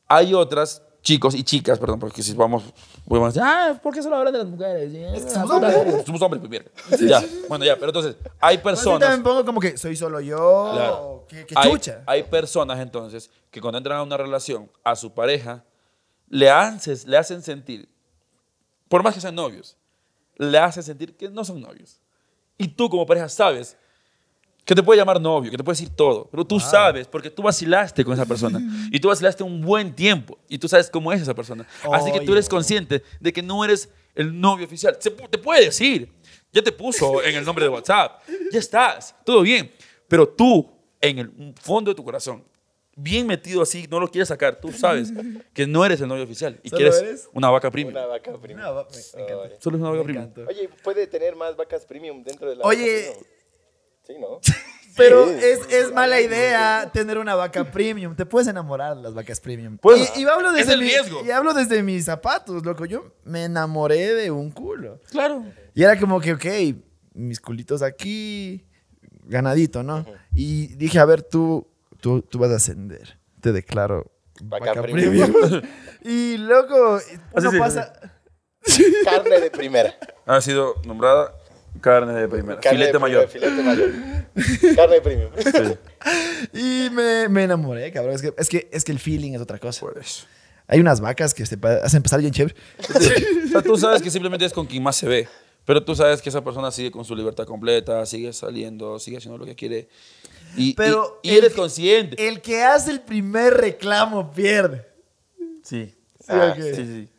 Hay otras chicos y chicas, perdón, porque si vamos, decir, ah, ¿por qué solo hablan de las mujeres? Es ah, somos hombres. Somos hombres, pues Ya, bueno, ya, pero entonces, hay personas. Yo también pongo como que soy solo yo, que, chucha. hay, Hay, personas entonces que cuando entran a una relación, a su pareja, le hacen, le hacen sentir, por más que sean novios, le hacen sentir que no son novios. Y tú como pareja sabes que te puede llamar novio, que te puede decir todo, pero tú sabes, porque tú vacilaste con esa persona y tú vacilaste un buen tiempo y tú sabes cómo es esa persona. Así que tú eres consciente de que no eres el novio oficial. te puede decir, ya te puso en el nombre de WhatsApp, ya estás, todo bien, pero tú, en el fondo de tu corazón, bien metido así, no lo quieres sacar. Tú sabes que no eres el novio oficial y quieres una vaca premium. Una vaca premium. Solo es una vaca premium. Oye, ¿puede tener más vacas premium dentro de la Oye, Pero es, mala idea tener una vaca premium. Te puedes enamorar de las vacas premium. Pues, y, hablo desde Y hablo desde mis zapatos, loco. Yo me enamoré de un culo. Claro. Y era como que, ok, mis culitos aquí, ganadito, ¿no? Y dije, a ver, tú, tú, vas a ascender. Te declaro vaca, premium. y, loco, ah, no pasa... Carne de primera. Ha sido nombrada Carne de primera. filete mayor. Carne de premium. Y me, enamoré, cabrón. Es que, es, que, el feeling es otra cosa. Por eso. Hay unas vacas que se hacen pasar bien chévere. O tú sabes que simplemente es con quien más se ve. Pero tú sabes que esa persona sigue con su libertad completa, sigue saliendo, sigue haciendo lo que quiere. Y, eres consciente. El que hace el primer reclamo pierde. Sí. Sí, ah, sí.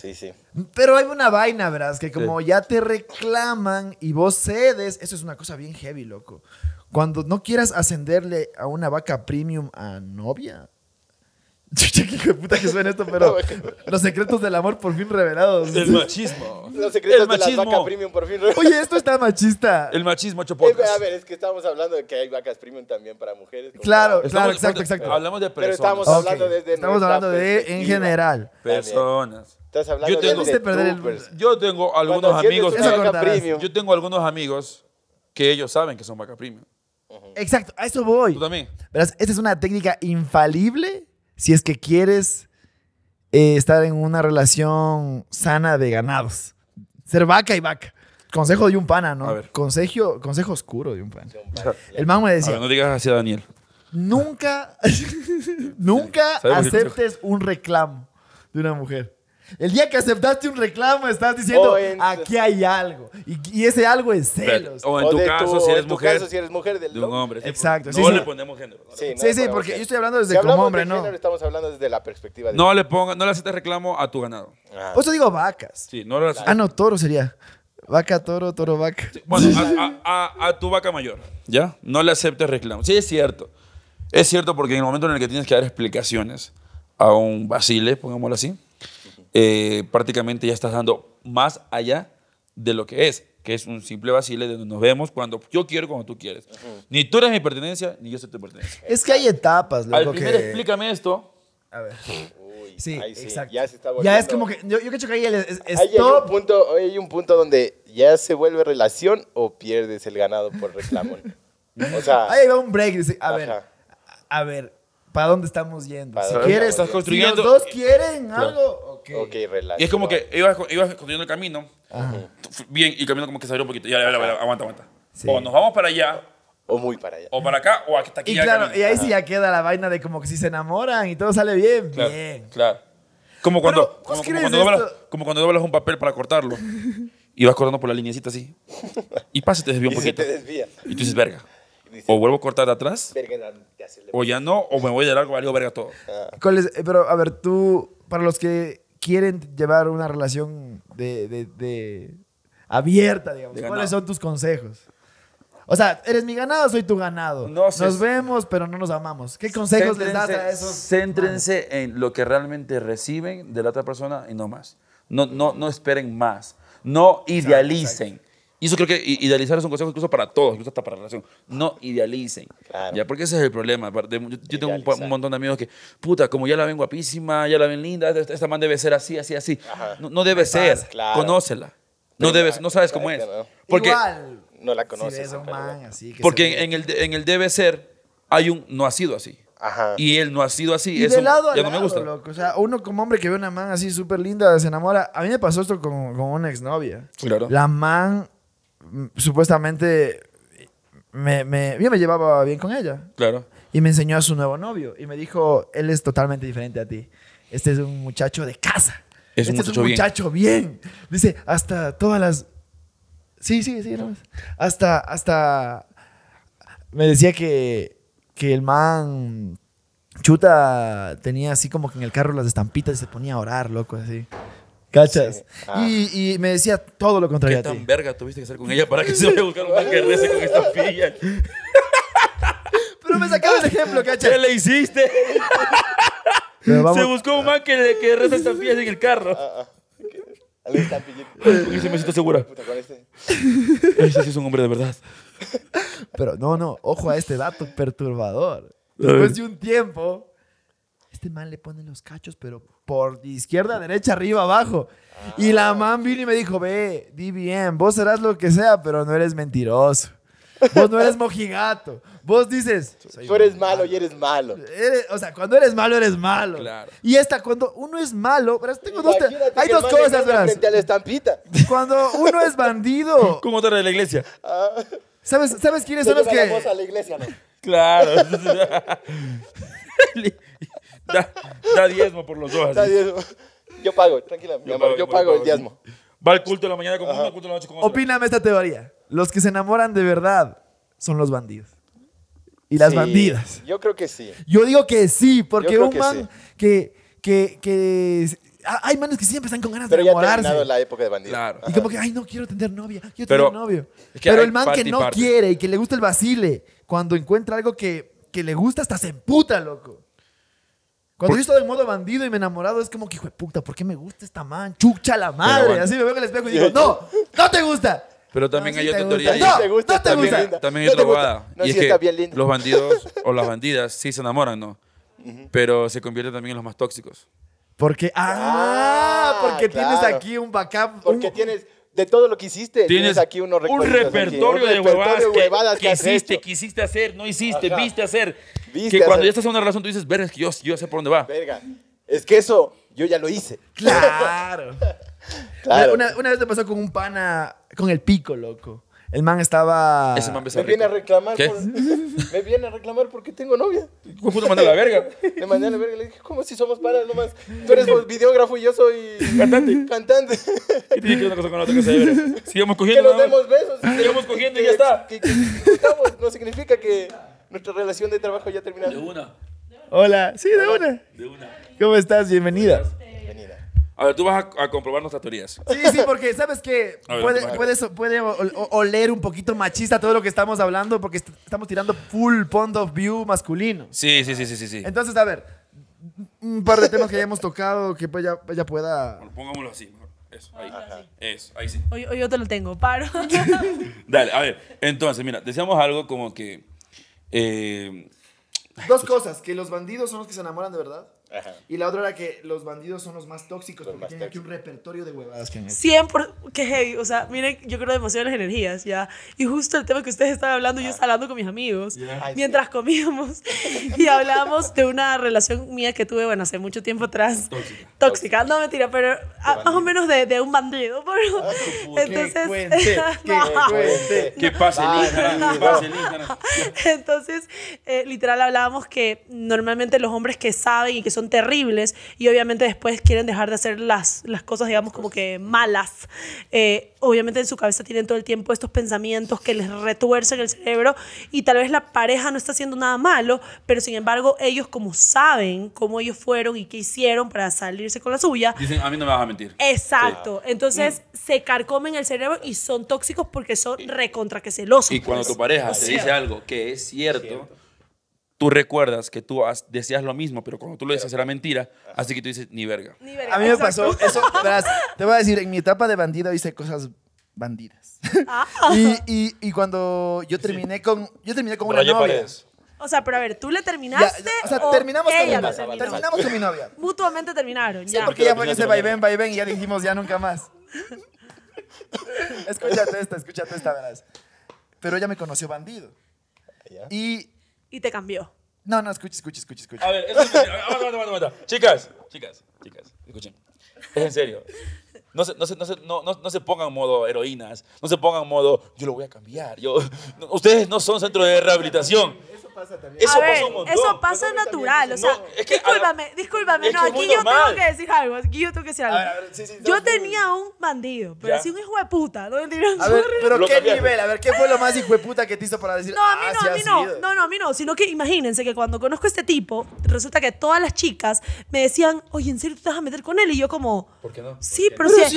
Sí, sí. Pero hay una vaina, verás, que como ya te reclaman y vos cedes, eso es una cosa bien heavy, loco. Cuando no quieras ascenderle a una vaca premium a novia. Chucha, qué puta que suena esto, pero los secretos del amor por fin revelados. El machismo. Los secretos de la vaca premium por fin revelados. Oye, esto está machista. El machismo hecho eh, a ver, es que estamos hablando de que hay vacas premium también para mujeres. Claro, claro, exacto, exacto. Hablamos de personas. Pero estamos Estamos hablando de, en general. Personas yo tengo, yo tengo algunos amigos. Que, yo tengo algunos amigos que ellos saben que son vaca premium. Exacto, a eso voy. Tú también. esta es una técnica infalible si es que quieres eh, estar en una relación sana de ganados. Ser vaca y vaca. Consejo de un pana, ¿no? Consejo, consejo oscuro de un pana. El man me decía. no digas así a Daniel. Nunca, nunca aceptes un reclamo de una mujer. El día que aceptaste un reclamo, estás diciendo, aquí hay algo. Y, ese algo es celos. o en tu, caso, si eres en tu mujer, caso, si eres mujer. de un hombre. Exacto. Sí, no le ponemos género. sí, sí, porque yo estoy hablando desde como hombre, de género, ¿no? estamos hablando desde la perspectiva de... No le, ponga, no le aceptes este reclamo a tu ganado. O ah. Por eso digo vacas. Sí, no le Ah, no, toro sería. Vaca, toro, toro, vaca. bueno, a, tu vaca mayor, ¿ya? No le aceptes reclamo. Sí, es cierto. Es cierto porque en el momento en el que tienes que dar explicaciones a un vacile pongámoslo así, eh, prácticamente ya estás dando más allá de lo que es, que es un simple vacile donde nos vemos cuando yo quiero, cuando tú quieres. Ni tú eres mi pertenencia, ni yo soy tu pertenencia. Es que hay etapas, loco. Al primero, que... explícame esto. A ver. sí, exacto. Ya se está volviendo. Ya es como que. Yo, creo que ahí hay, un punto, hay un punto donde ya se vuelve relación o pierdes el ganado por reclamo. o sea. Ahí va un break. a ver. A ver. ¿Para dónde estamos yendo? si quieres, estás construyendo. Si los dos quieren algo. Ok. relax. Y es como que ibas, ibas construyendo el camino. Bien, y el camino como que se abrió un poquito. Ya, ya, ya, aguanta, aguanta. O nos vamos para allá. O muy para allá. O para acá, o hasta aquí. Y claro, y ahí sí ya queda la vaina de como que si se enamoran y todo sale bien. bien. Claro. Como cuando, como, cuando doblas, como, cuando doblas, un papel para cortarlo. y vas cortando por la linecita así. Y pasa y te desvía un poquito. Y te desvía. Y tú dices, verga. o vuelvo a cortar de atrás. Verga, o ya no, o me voy de largo, valió verga todo. Ah. Eh, pero a ver, tú, para los que quieren llevar una relación de, abierta, digamos. ¿Cuáles son tus consejos? O sea, eres mi ganado, soy tu ganado. No, nos vemos, pero no nos amamos. ¿Qué consejos les das a esos? Céntrense en lo que realmente reciben de la otra persona y no más. No, no, no esperen más. No idealicen. Y eso creo que idealizar es un consejo incluso para todos, incluso hasta para la relación. No idealicen. Ya, porque ese es el problema. Yo, tengo un, montón de amigos que, puta, como ya la ven guapísima, ya la ven linda, esta, este man debe ser así, así, así. No, debe ser. Conócela. No, debes no sabes cómo es. Porque Igual. no la conoces. man, así porque en, el, en el debe ser hay un no ha sido así. Y él no ha sido así. Y eso de lado a lado, uno como hombre que ve una man así súper linda, se enamora. A mí me pasó esto con, con una exnovia. Claro. La man Mm, supuestamente me, me, yo me llevaba bien con ella. Claro. Y me enseñó a su nuevo novio y me dijo, él es totalmente diferente a ti. Este es un muchacho de casa. este es un muchacho bien. Dice, hasta todas las... Sí, sí, sí, Hasta, hasta... Me decía que, que el man chuta tenía así como que en el carro las estampitas y se ponía a orar, loco, así. ¿Cachas? Ah. Y, me decía todo lo contrario. ¿Qué tan verga tuviste que hacer con ella para que se vaya a buscar un man de con esta filla? Pero me sacaba el ejemplo, ¿cachas? ¿Qué le hiciste? Se buscó un man que, reza que reza estampillas en el carro. ¿Alguien ah, ah. está Porque se me siento segura. Este? Ese sí es un hombre de verdad. Pero no, no, ojo a este dato perturbador. Después de un tiempo, este man le ponen los cachos, pero por izquierda, derecha, arriba, abajo. Y la ah. man vino y me dijo, ve, di bien, vos serás lo que sea, pero no eres mentiroso. Vos no eres mojigato. Vos dices. Tú eres malo, y eres malo. o sea, cuando eres malo, eres malo. Y esta, cuando uno es malo. Tengo dos, hay dos cosas, frente Cuando uno es bandido. Como otra de la iglesia. Ah. ¿Sabes, quiénes son los que.? La a la iglesia, ¿no? Claro. Da, diezmo por los dos Yo pago, tranquila, yo mi amor, pago, yo pago, el diezmo. Va al culto de la mañana con uno, culto de la noche con otro. Opíname esta teoría. Los que se enamoran de verdad son los bandidos. Y las bandidas. Yo creo que sí. Yo digo que sí, porque un man que, que, que hay manes que siempre están con ganas de enamorarse. Pero ya la época de bandido. Y como que, ay, no quiero tener novia, yo tengo novio. pero el man que no quiere y que le gusta el vacile, cuando encuentra algo que, que le gusta, hasta se emputa, loco. Cuando yo he estado en modo bandido y me enamorado, es como que, hijo de puta, ¿por qué me gusta esta man? Chucha la madre. Así me veo en el espejo y digo, no, no te gusta. Pero también hay sí otra teoría. no, te gusta, no te también, gusta. También, hay otra jugada. y sí es está bien linda. los bandidos o las bandidas sí se enamoran, ¿no? Pero se convierten también en los más tóxicos. Porque, ah, ah porque tienes aquí un backup. Porque tienes, de todo lo que hiciste, tienes, aquí unos un repertorio de huevadas, que, hiciste, que, hiciste, quisiste hacer, no hiciste, viste hacer que cuando ya estás en una relación tú dices, verga, es que yo, sé por dónde va. Verga, es que eso yo ya lo hice. Claro. claro. Una, una, vez me pasó con un pana, con el pico, loco. El man estaba. Ese man me viene a reclamar. me viene a reclamar porque tengo novia. ¿Cómo mandé a la verga? Le mandé a la verga le dije, ¿cómo si somos para nomás? Tú eres videógrafo y yo soy. Cantante. Cantante. ¿Qué tiene que ver una cosa con la otra cosa? Sigamos cogiendo. Que nos demos besos. Sigamos cogiendo y ya está. Que, no significa que. Nuestra relación de trabajo ya terminada. De una. Hola. Sí, de una. De una. ¿Cómo estás? Bienvenida. Bienvenida. A ver, tú vas a, comprobar nuestras teorías. Sí, sí, porque sabes que puede, oler un poquito machista todo lo que estamos hablando porque estamos tirando full point of view masculino. Sí, sí, sí, sí, sí. Entonces, a ver, un par de temas que ya hemos tocado que ella, pues ya pueda... pongámoslo así. Eso, ahí. Eso, ahí sí. Hoy, yo te lo tengo, paro. Dale, a ver. Entonces, mira, decíamos algo como que Em, Dos pues cosas, que los bandidos son los que se enamoran de verdad. Y la otra era que los bandidos son los más tóxicos porque tienen aquí un repertorio de huevadas que han 100 que heavy. O sea, miren, yo creo demasiadas en energías, ya. Y justo el tema que ustedes estaban hablando, yo ah. estaba hablando con mis amigos mientras comíamos y hablábamos de una relación mía que tuve, bueno, hace mucho tiempo atrás. Tóxica. Tóxica. No, mentira, pero ah, más o menos de, de un bandido. entonces. Ah, que Entonces, literal, hablábamos que normalmente los hombres que saben y que son son terribles y obviamente después quieren dejar de hacer las, las cosas, digamos, como que malas. Eh, obviamente en su cabeza tienen todo el tiempo estos pensamientos que les retuercen el cerebro y tal vez la pareja no está haciendo nada malo, pero sin embargo ellos como saben cómo ellos fueron y qué hicieron para salirse con la suya. Dicen, a mí no me vas a mentir. Exacto. Entonces mm. se carcomen el cerebro y son tóxicos porque son recontra que celosos. Y cuando pues. tu pareja dice algo que es cierto tú recuerdas que tú deseas decías lo mismo, pero cuando tú lo decías era mentira, así que tú dices, ni verga. A mí me pasó eso, verás, te voy a decir, en mi etapa de bandido hice cosas bandidas. Ah. y, y, cuando yo terminé con, yo terminé con una novia. O sea, pero a ver, ¿tú le terminaste? o sea, terminamos con mi Terminamos con mi novia. Mutuamente terminaron, ya. Sí, porque ya fue ese vaivén, vaivén, y ya dijimos ya nunca más. escúchate esta, escúchate esta, verás. Pero ella me conoció bandido. Y y te cambió. No, no, escucha, escucha, escucha, escucha. A ver, eso es Chicas, chicas, chicas, escuchen. Es en serio. No se, no, se, no, no, no se pongan modo heroínas, no se pongan modo yo lo voy a cambiar. Yo, ustedes no son centro de rehabilitación. Eso, a ver, eso pasa natural. o sea, discúlpame, discúlpame. no, aquí yo tengo que decir algo. Aquí yo tengo que decir algo. yo tenía un bandido, pero así un hijo de puta. No, a ver, pero ¿qué nivel? A ver, ¿qué fue lo más hijo de puta que te hizo para decir No, a mí ah, no, a mí no. No, no, a mí no. Sino que imagínense que cuando conozco a este tipo, resulta que todas las chicas me decían, oye, ¿en serio te vas a meter con él? Y yo, como. ¿Por qué no? Sí, pero, si, pero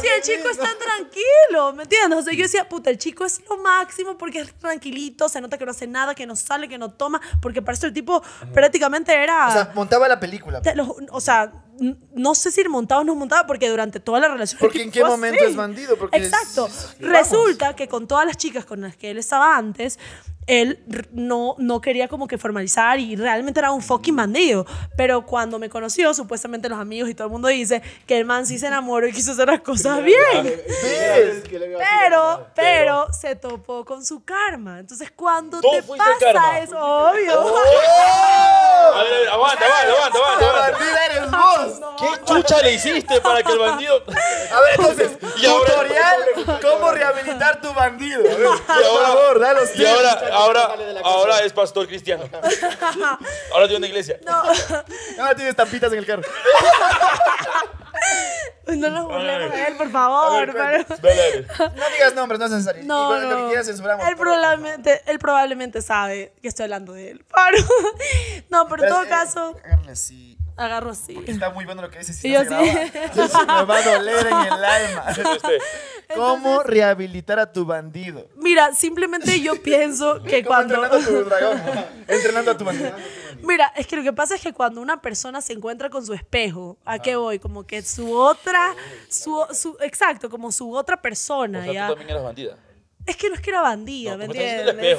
si el chico Está tranquilo, ¿me entiendes? O sea, yo decía, puta, el chico es lo máximo porque es tranquilito, se nota que no hace nada, que no sale, que no toma, porque parece eso el tipo prácticamente era... O sea, montaba la película. Pues. o sea, no sé si montaba o no montaba, porque durante toda la relación... Porque en qué momento es bandido. Exacto. Resulta que con todas las chicas con las que él estaba antes, él no, no quería como que formalizar y realmente era un fucking bandido. Pero cuando me conoció, supuestamente los amigos y todo el mundo dice que el man sí se enamoró y quiso hacer las cosas bien. Pero, pero se topó con su karma. Entonces, cuando te pasa eso obvio. Oh. A ver, aguanta, aguanta, aguanta, aguanta. eres vos. ¿Qué chucha le hiciste para que el bandido... A ver, entonces, tutorial, ¿cómo rehabilitar tu bandido? por favor, y ahora, ahora, ahora es pastor cristiano. Ahora tiene una iglesia. No. Ahora tiene estampitas en el carro. Pues no lo burlemos a él, por favor. No digas nombres, no es necesario. No, no. Lo Él probablemente, él probablemente sabe que estoy hablando de él. No, pero, en todo caso agarro así. está muy bueno lo que dices. Si y Me va a doler en el alma. ¿Cómo rehabilitar a tu bandido? Mira, simplemente yo pienso que cuando. Entrenando a tu bandido. Mira, es que lo que pasa es que cuando una persona se encuentra con su espejo, ¿a qué ah. voy? Como que su otra. Su, su, exacto, como su otra persona. ¿ya? tú es que no es que era bandido, ¿me entiendes?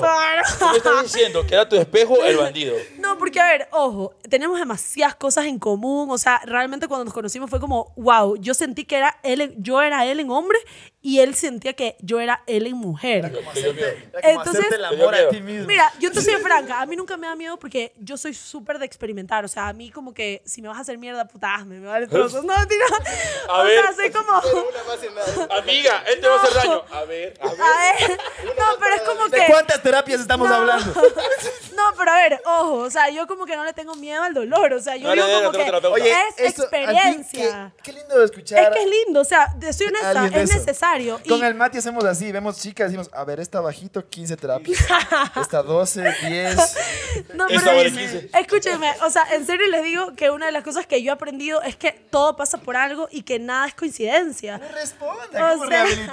diciendo que era tu espejo el bandido. No, porque a ver, ojo, tenemos demasiadas cosas en común. O sea, realmente cuando nos conocimos fue como, wow, yo sentí que era él, yo era él en hombre y él sentía que yo era él en mujer. Era como hacerte, entonces, el amor a ti mismo. Mira, yo te soy franca, a mí nunca me da miedo porque yo soy súper de experimentar. O sea, a mí como que si me vas a hacer mierda, puta, hazme, me vale trozos. No, tira. A o ver, sea, soy como... Amiga, él te va a hacer daño. A ver, a ver. A ver. No, pero es como que... ¿De cuántas terapias estamos hablando? No, pero a ver, ojo, o sea, yo como que no le tengo miedo al dolor, o sea, yo digo como que es experiencia. Qué, lindo lindo escuchar. Es que es lindo, o sea, honesta, es necesario. Con el Mati hacemos así, vemos chicas, decimos, a ver, esta bajito, 15 terapias. esta 12, 10. No, pero o sea, en serio les digo que una de las cosas que yo he aprendido es que todo pasa por algo y que nada es coincidencia. No responda,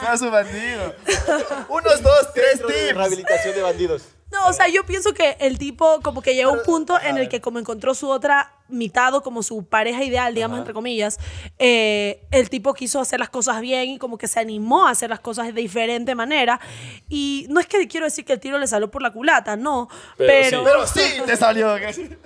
a su bandido? Unos, dos, tres de tips. Rehabilitación de bandidos. No, o sea, yo pienso que el tipo como que llegó a un punto en el que como encontró su otra mitado como su pareja ideal, digamos, entre comillas, eh, el tipo quiso hacer las cosas bien y como que se animó a hacer las cosas de diferente manera. Y no es que quiero decir que el tiro le salió por la culata, no. Pero, pero sí, te salió.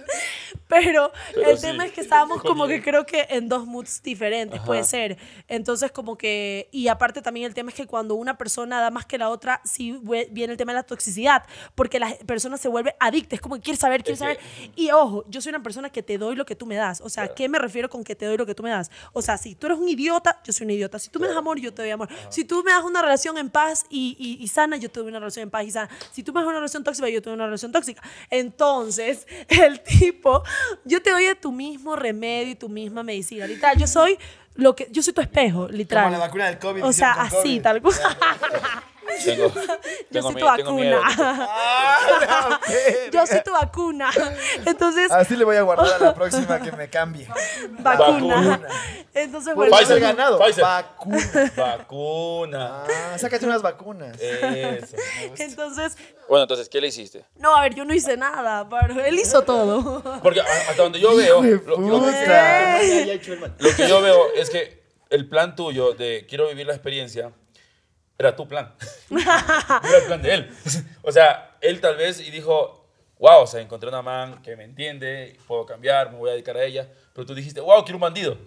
pero, el tema es que estábamos como que creo que en dos moods diferentes, puede ser. Entonces como que, y aparte también el tema es que cuando una persona da más que la otra, sí viene el tema de la toxicidad, porque la persona se vuelve adicta, es como que quiere saber, quiere saber. Y ojo, yo soy una persona que te doy lo que tú me das. O sea, ¿qué me refiero con que te doy lo que tú me das? O sea, si tú eres un idiota, yo soy un idiota. Si tú me das amor, yo te doy amor. Si tú me das una relación en paz y, y, sana, yo te doy una relación en paz y sana. Si tú me das una relación tóxica, yo te doy una relación tóxica. Entonces, el tipo, yo te doy tu mismo remedio y tu misma medicina. Literal, yo soy lo que yo soy tu espejo, literal. Como la vacuna del COVID. O sea, así, tal cual. yo soy tu vacuna. Ah, yo soy tu vacuna. Entonces. Así ah, le voy a guardar a la próxima que me cambie. Vacuna. Entonces, Pfizer ganado. Vacuna. Vacuna. Ah, sácate unas vacunas. Entonces. Bueno, entonces, ¿qué le hiciste? No, a ver, yo no hice nada, él hizo todo. Porque hasta donde yo veo. lo que yo veo es que el plan tuyo de quiero vivir la experiencia era tu plan. era el plan de él. O sea, él tal vez y dijo, wow, o sea, encontré una man que me entiende, puedo cambiar, me voy a dedicar a ella. Pero tú dijiste, wow, quiero un bandido.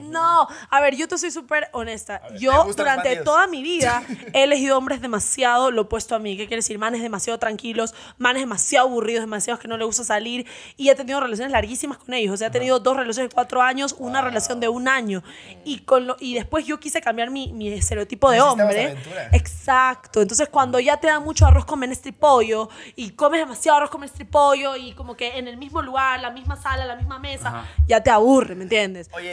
No, a ver, yo te soy súper honesta. yo durante toda mi vida he elegido hombres demasiado lo opuesto a mí. ¿Qué quiere decir? Manes demasiado tranquilos, manes demasiado aburridos, demasiados que no le gusta salir. Y he tenido relaciones larguísimas con ellos. O sea, he tenido dos relaciones de cuatro años, una relación de un año. Mm. Y, con y después yo quise cambiar mi, mi estereotipo de hombre. Exacto. Entonces, mm. cuando ya te da mucho arroz con menestri pollo y comes demasiado arroz con menestri pollo y como que en el mismo lugar, la misma sala, la misma mesa, ya te aburre, ¿me entiendes? Oye,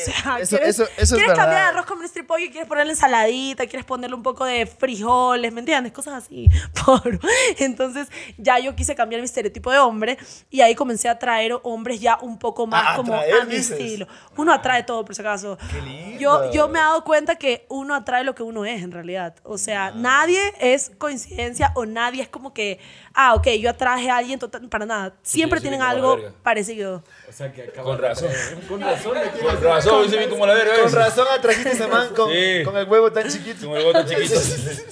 quieres, cambiar arroz con un pollo y quieres ponerle ensaladita, quieres ponerle un poco de frijoles, ¿me entiendes? Cosas así. Por... Entonces ya yo quise cambiar mi estereotipo de hombre y ahí comencé a traer hombres ya un poco más ah, como a mi estilo. Uno atrae todo, por si acaso. Yo, yo me he dado cuenta que uno atrae lo que uno es en realidad. O sea, nadie es coincidencia o nadie es como que, ah, ok, yo atraje a alguien para nada. Siempre tienen algo parecido sea, que ¿eh? con razón. Con razón. con razón, se como la verga. Con razón atrajiste ese man con, Con el huevo tan chiquito.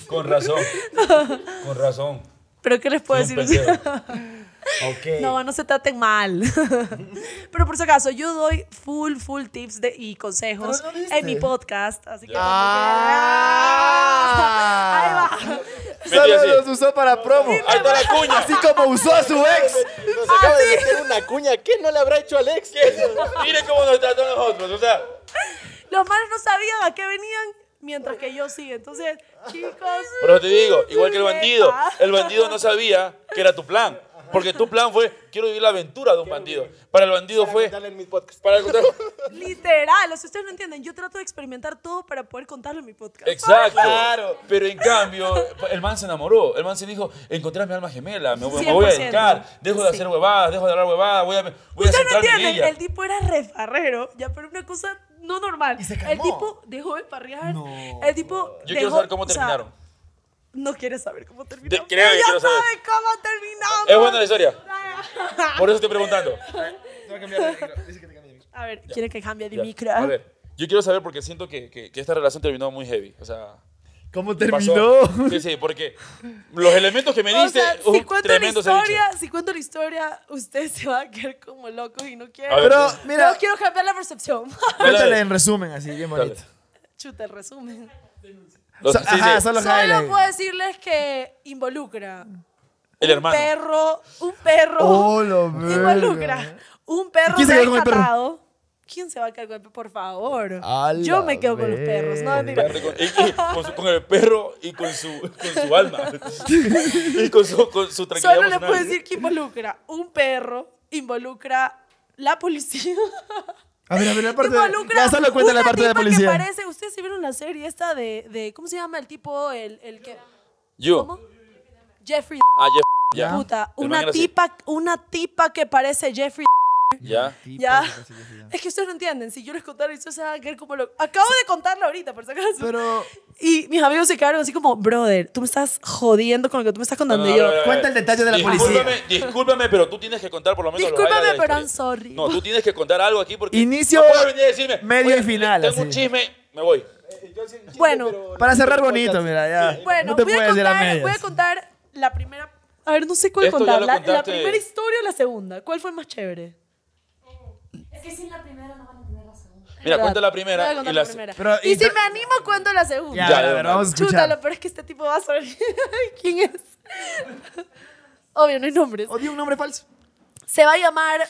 con razón. Con razón. Pero ¿qué les puedo decir? Okay. No, no se traten mal. Pero por si acaso, yo doy full, full tips de, y consejos ah, en mi podcast. Así que. Ah. Ahí va. Solo los usó para promo. Ahí la cuña. Así como usó a su ex. Nos acaba de ah, meter una cuña. ¿Qué no le habrá hecho al ex? Mire cómo nos trató a nosotros. O sea. Los malos no sabían a qué venían mientras que yo sí. Entonces, chicos. Pero te digo, igual que el bandido, el bandido no sabía que era tu plan. Porque tu plan fue, quiero vivir la aventura de un bandido. Para el bandido para fue... En mi podcast. Literal, o ustedes no entienden. Yo trato de experimentar todo para poder contarlo en mi podcast. Exacto. Claro. Pero en cambio, el man se enamoró. El man se dijo, encontré a mi alma gemela, me, voy a dedicar, dejo de hacer huevadas, dejo de hablar huevadas, voy a... ustedes no entienden, el tipo era refarrero, ya, pero una cosa no normal. El tipo dejó el parrear. El tipo... Yo quiero saber cómo terminaron. No quiere saber cómo terminó. ¡Ya quiero saber. sabe cómo terminamos. Es buena la historia. Por eso estoy preguntando. A ver, quiere que cambie de micro. A ver, yo quiero saber porque siento que, que- esta relación terminó muy heavy. O sea, ¿Cómo terminó? Sí, sí, porque los elementos que me O diste, sea, si uh, cuento la historia, si cuento la historia, usted se va a quedar como loco y no quiere. Pero, pues. mira, No quiero cambiar la percepción. cuéntale en resumen, así, bien bonito. Chuta el resumen solo puedo decirles que involucra. El hermano. Un perro, un perro. Oh, involucra. Un perro quién se ¿Quién se va a quedar con el perro? Por favor. Yo me quedo con los perros. con, el perro y con su, con su alma. y con su, con su tranquilidad Solo les puedo decir que involucra un perro, involucra la policía, A ver, a ver, la parte cuenta la parte de policía. ustedes se vieron la serie esta de, ¿cómo se llama el tipo? El, que... ¿Cómo? Jeffrey. Ah, una tipa, una tipa que parece Jeffrey ya. Es que ustedes no entienden. Si yo les contara, eso, se va a como lo. Acabo de contarlo ahorita, por si acaso. Pero. Y mis amigos se quedaron así como, brother, tú me estás jodiendo con lo que tú me estás contando. y yo, cuenta el detalle de la policía. Discúlpame, pero tú tienes que contar por lo menos. Discúlpame, pero I'm sorry. No, tú tienes que contar algo aquí porque. Inicio, medio y final. Tengo un chisme, me voy. bueno, eh, para cerrar bonito, mira, ya. Bueno, te voy, a contar, voy a contar la primera. A ver, no sé cuál contar. la primera historia o la segunda. ¿Cuál fue más chévere? la primera no van a tener la segunda. Mira, cuento la primera. y, si me animo, cuento la segunda. Ya, ya, verdad. vamos a Chútalo, pero es que este tipo va a saber quién es. Obvio, no hay nombres. Odio un nombre falso. Se va a llamar.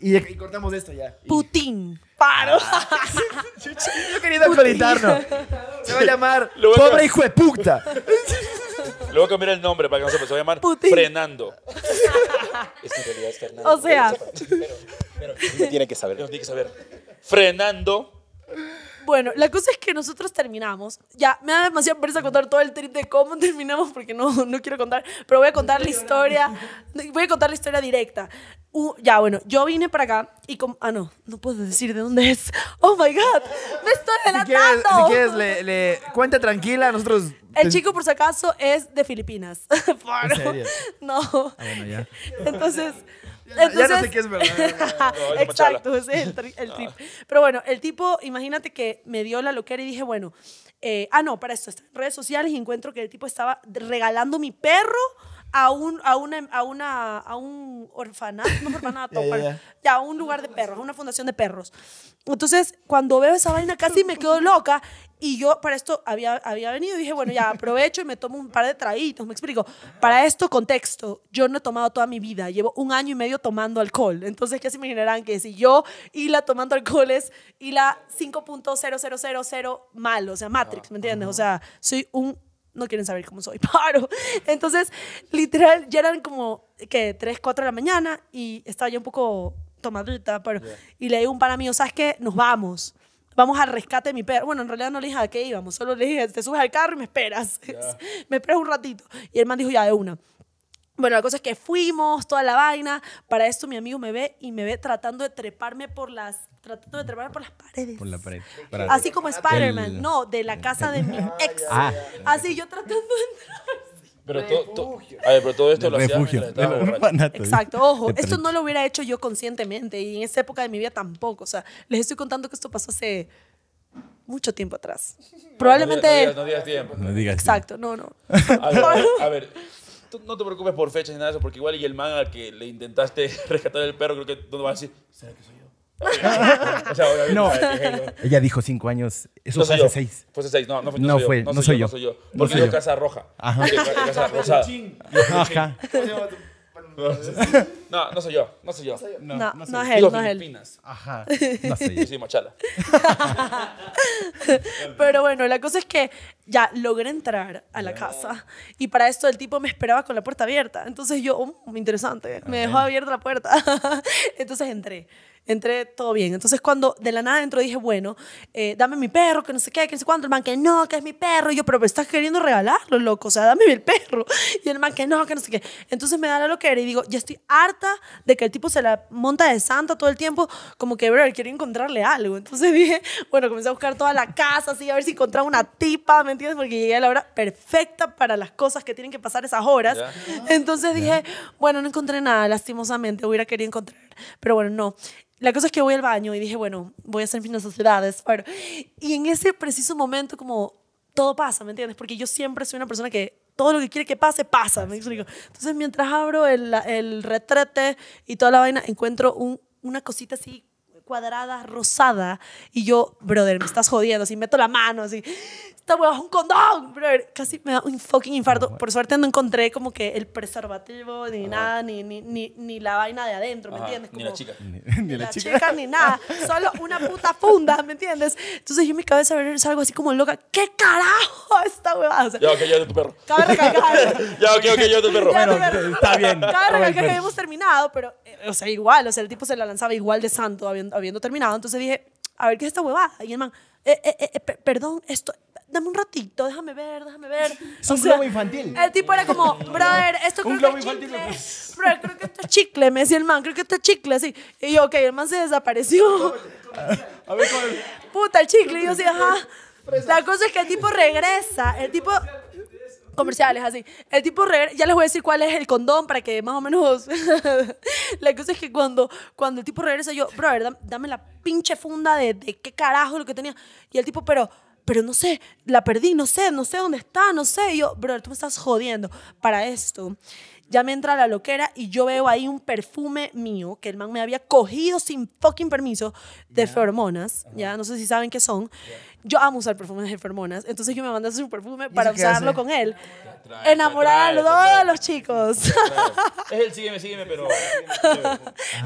Y, cortamos esto ya. Putin. Paro. Ah. Yo quería acreditarlo. Se va a llamar Pobre hijo de puta. Le voy a cambiar el nombre para que no se a llamar Frenando. es que en realidad es Fernando. O sea. Pero, tiene que saber. tiene que saber. Frenando bueno, la cosa es que nosotros terminamos. Ya, me da demasiada pereza contar todo el trip de cómo terminamos porque no, no quiero contar, pero voy a contar la historia. Voy a contar la historia directa. ya, bueno, yo vine para acá y como... Ah, no, no puedo decir de dónde es. Oh, my God, me estoy delatando. Si quieres, le, le, cuenta tranquila, nosotros... El chico, por si acaso, es de Filipinas. ¿En serio? No. Ah, bueno, ya. Entonces no sé qué es verdad. exacto, ese es el, tip. Ah. Pero bueno, el tipo, imagínate que me dio la loquera y dije, bueno, eh, ah, no, para esto, redes sociales y encuentro que el tipo estaba regalando mi perro a un, a una, a una, a un orfanato, no a un lugar de perros, a una fundación de perros. Entonces, cuando veo esa vaina casi me quedo loca y yo para esto había, había venido y dije, bueno, ya aprovecho y me tomo un par de traídos me explico. Para esto, contexto, yo no he tomado toda mi vida, llevo un año y medio tomando alcohol. Entonces, ¿qué se generan que si yo y la tomando alcohol es y la 5.0000 mal, o sea, Matrix, ¿me entiendes? O sea, soy un no quieren saber cómo soy, paro. Entonces, literal, ya eran como que 3, 4 de la mañana y estaba yo un poco tomadita, pero, y le digo a un pana ¿sabes qué? Nos vamos. Vamos al rescate de mi perro. Bueno, en realidad no le dije a qué íbamos, solo le dije, te subes al carro y me esperas. me esperas un ratito. Y el man dijo, ya de una. Bueno, la cosa es que fuimos, toda la vaina. Para esto mi amigo me ve y me ve tratando de treparme por las tratando de trepar por las paredes. Por la pared. así como Spider-Man, no, de la casa de mi ah, ex. Ah. así yo tratando de entrar. Pero, todo a ver, pero todo esto lo hacía Exacto, ojo, esto no lo hubiera hecho yo conscientemente y en esa época de mi vida tampoco. O sea, les estoy contando que esto pasó hace mucho tiempo atrás. Probablemente. No, no, digas, no tiempo. No digas Exacto, no, no. A ver, no te preocupes por fechas ni nada de eso, porque igual y el man al que le intentaste rescatar el perro, creo que tú vas a decir, ¿será que soy yo? sea, no. Ella dijo cinco años. Eso fue hace seis. Fue hace seis. No, no, no, no fue. Yo, no, soy yo. No soy yo. Porque yo casa roja. Ajá. Casa No, no soy yo, no soy yo. No, no, soy no es él, no es él. Ajá, no soy yo. Yo soy machala. Pero bueno, la cosa es que ya logré entrar a la casa y para esto el tipo me esperaba con la puerta abierta. Entonces yo, oh, interesante, me dejó abierta la puerta. Entonces entré entré todo bien. Entonces, cuando de la nada dentro dije, bueno, eh, dame mi perro, que no sé qué, que no sé cuánto, el man que no, que es mi perro. Y yo, pero me estás queriendo regalarlo, loco, o sea, dame el perro. Y el man que no, que no sé qué. Entonces me da la loquera y digo, ya estoy harta de que el tipo se la monta de santa todo el tiempo, como que, bro, quiero encontrarle algo. Entonces dije, bueno, comencé a buscar toda la casa, así, a ver si encontraba una tipa, ¿me entiendes? Porque llegué a la hora perfecta para las cosas que tienen que pasar esas horas. Entonces dije, bueno, no encontré nada, lastimosamente, hubiera querido encontrar. Pero bueno, no la cosa es que voy al baño y dije, bueno, voy a hacer mis necesidades. y en ese preciso momento, como todo pasa, ¿me entiendes? Porque yo siempre soy una persona que todo lo que quiere que pase, pasa, ¿me explico? Entonces, mientras abro el, retrete y toda la vaina, encuentro una cosita así cuadrada, rosada. Y yo, brother, me estás jodiendo. Así meto la mano, así, esta hueva es un condón, brother. Casi me da un fucking infarto. Por suerte no encontré como que el preservativo, ni ah, nada, ni, ni, ni, ni, la vaina de adentro, ¿me entiendes? ni la chica. Ni, ni la, chica. ni nada. Solo una puta funda, ¿me entiendes? Entonces yo en mi cabeza algo así como loca. ¿Qué carajo esta huevada? O sea, ya, ok, ya de tu perro. Cabe recalcar. ya, ok, ok, ya de tu perro. Ya, bueno, está bien. Cabe recalcar que habíamos terminado, pero, eh, o sea, igual, o sea, el tipo se la lanzaba igual de santo, habiendo habiendo terminado. Entonces dije, a ver qué es esta huevada. Y el man, eh, eh, eh, eh perdón, esto, dame un ratito, déjame ver, déjame ver. Es un globo infantil. El tipo era como, brother, esto creo un globo que es infantil, chicle. Pues. Brother, creo que esto es chicle. Me decía el man, creo que esto es chicle, así. Y yo, ok, el man se desapareció. A ver, Puta, el chicle. Y yo así, ajá. La cosa es que el tipo regresa. El tipo comerciales, así. El tipo regresa, ya les voy a decir cuál es el condón para que más o menos... la cosa es que cuando, cuando el tipo regresa, yo, brother, dame la pinche funda de, de qué carajo lo que tenía. Y el tipo, pero pero no sé, la perdí, no sé, no sé dónde está, no sé. Y yo, brother, tú me estás jodiendo para esto. Ya me entra la loquera y yo veo ahí un perfume mío que el man me había cogido sin fucking permiso de yeah. Ya, no sé si saben qué son yo amo usar perfumes de entonces yo me mandé su perfume para usarlo con él. Enamorar a todos los chicos. Es el sígueme, sígueme, pero...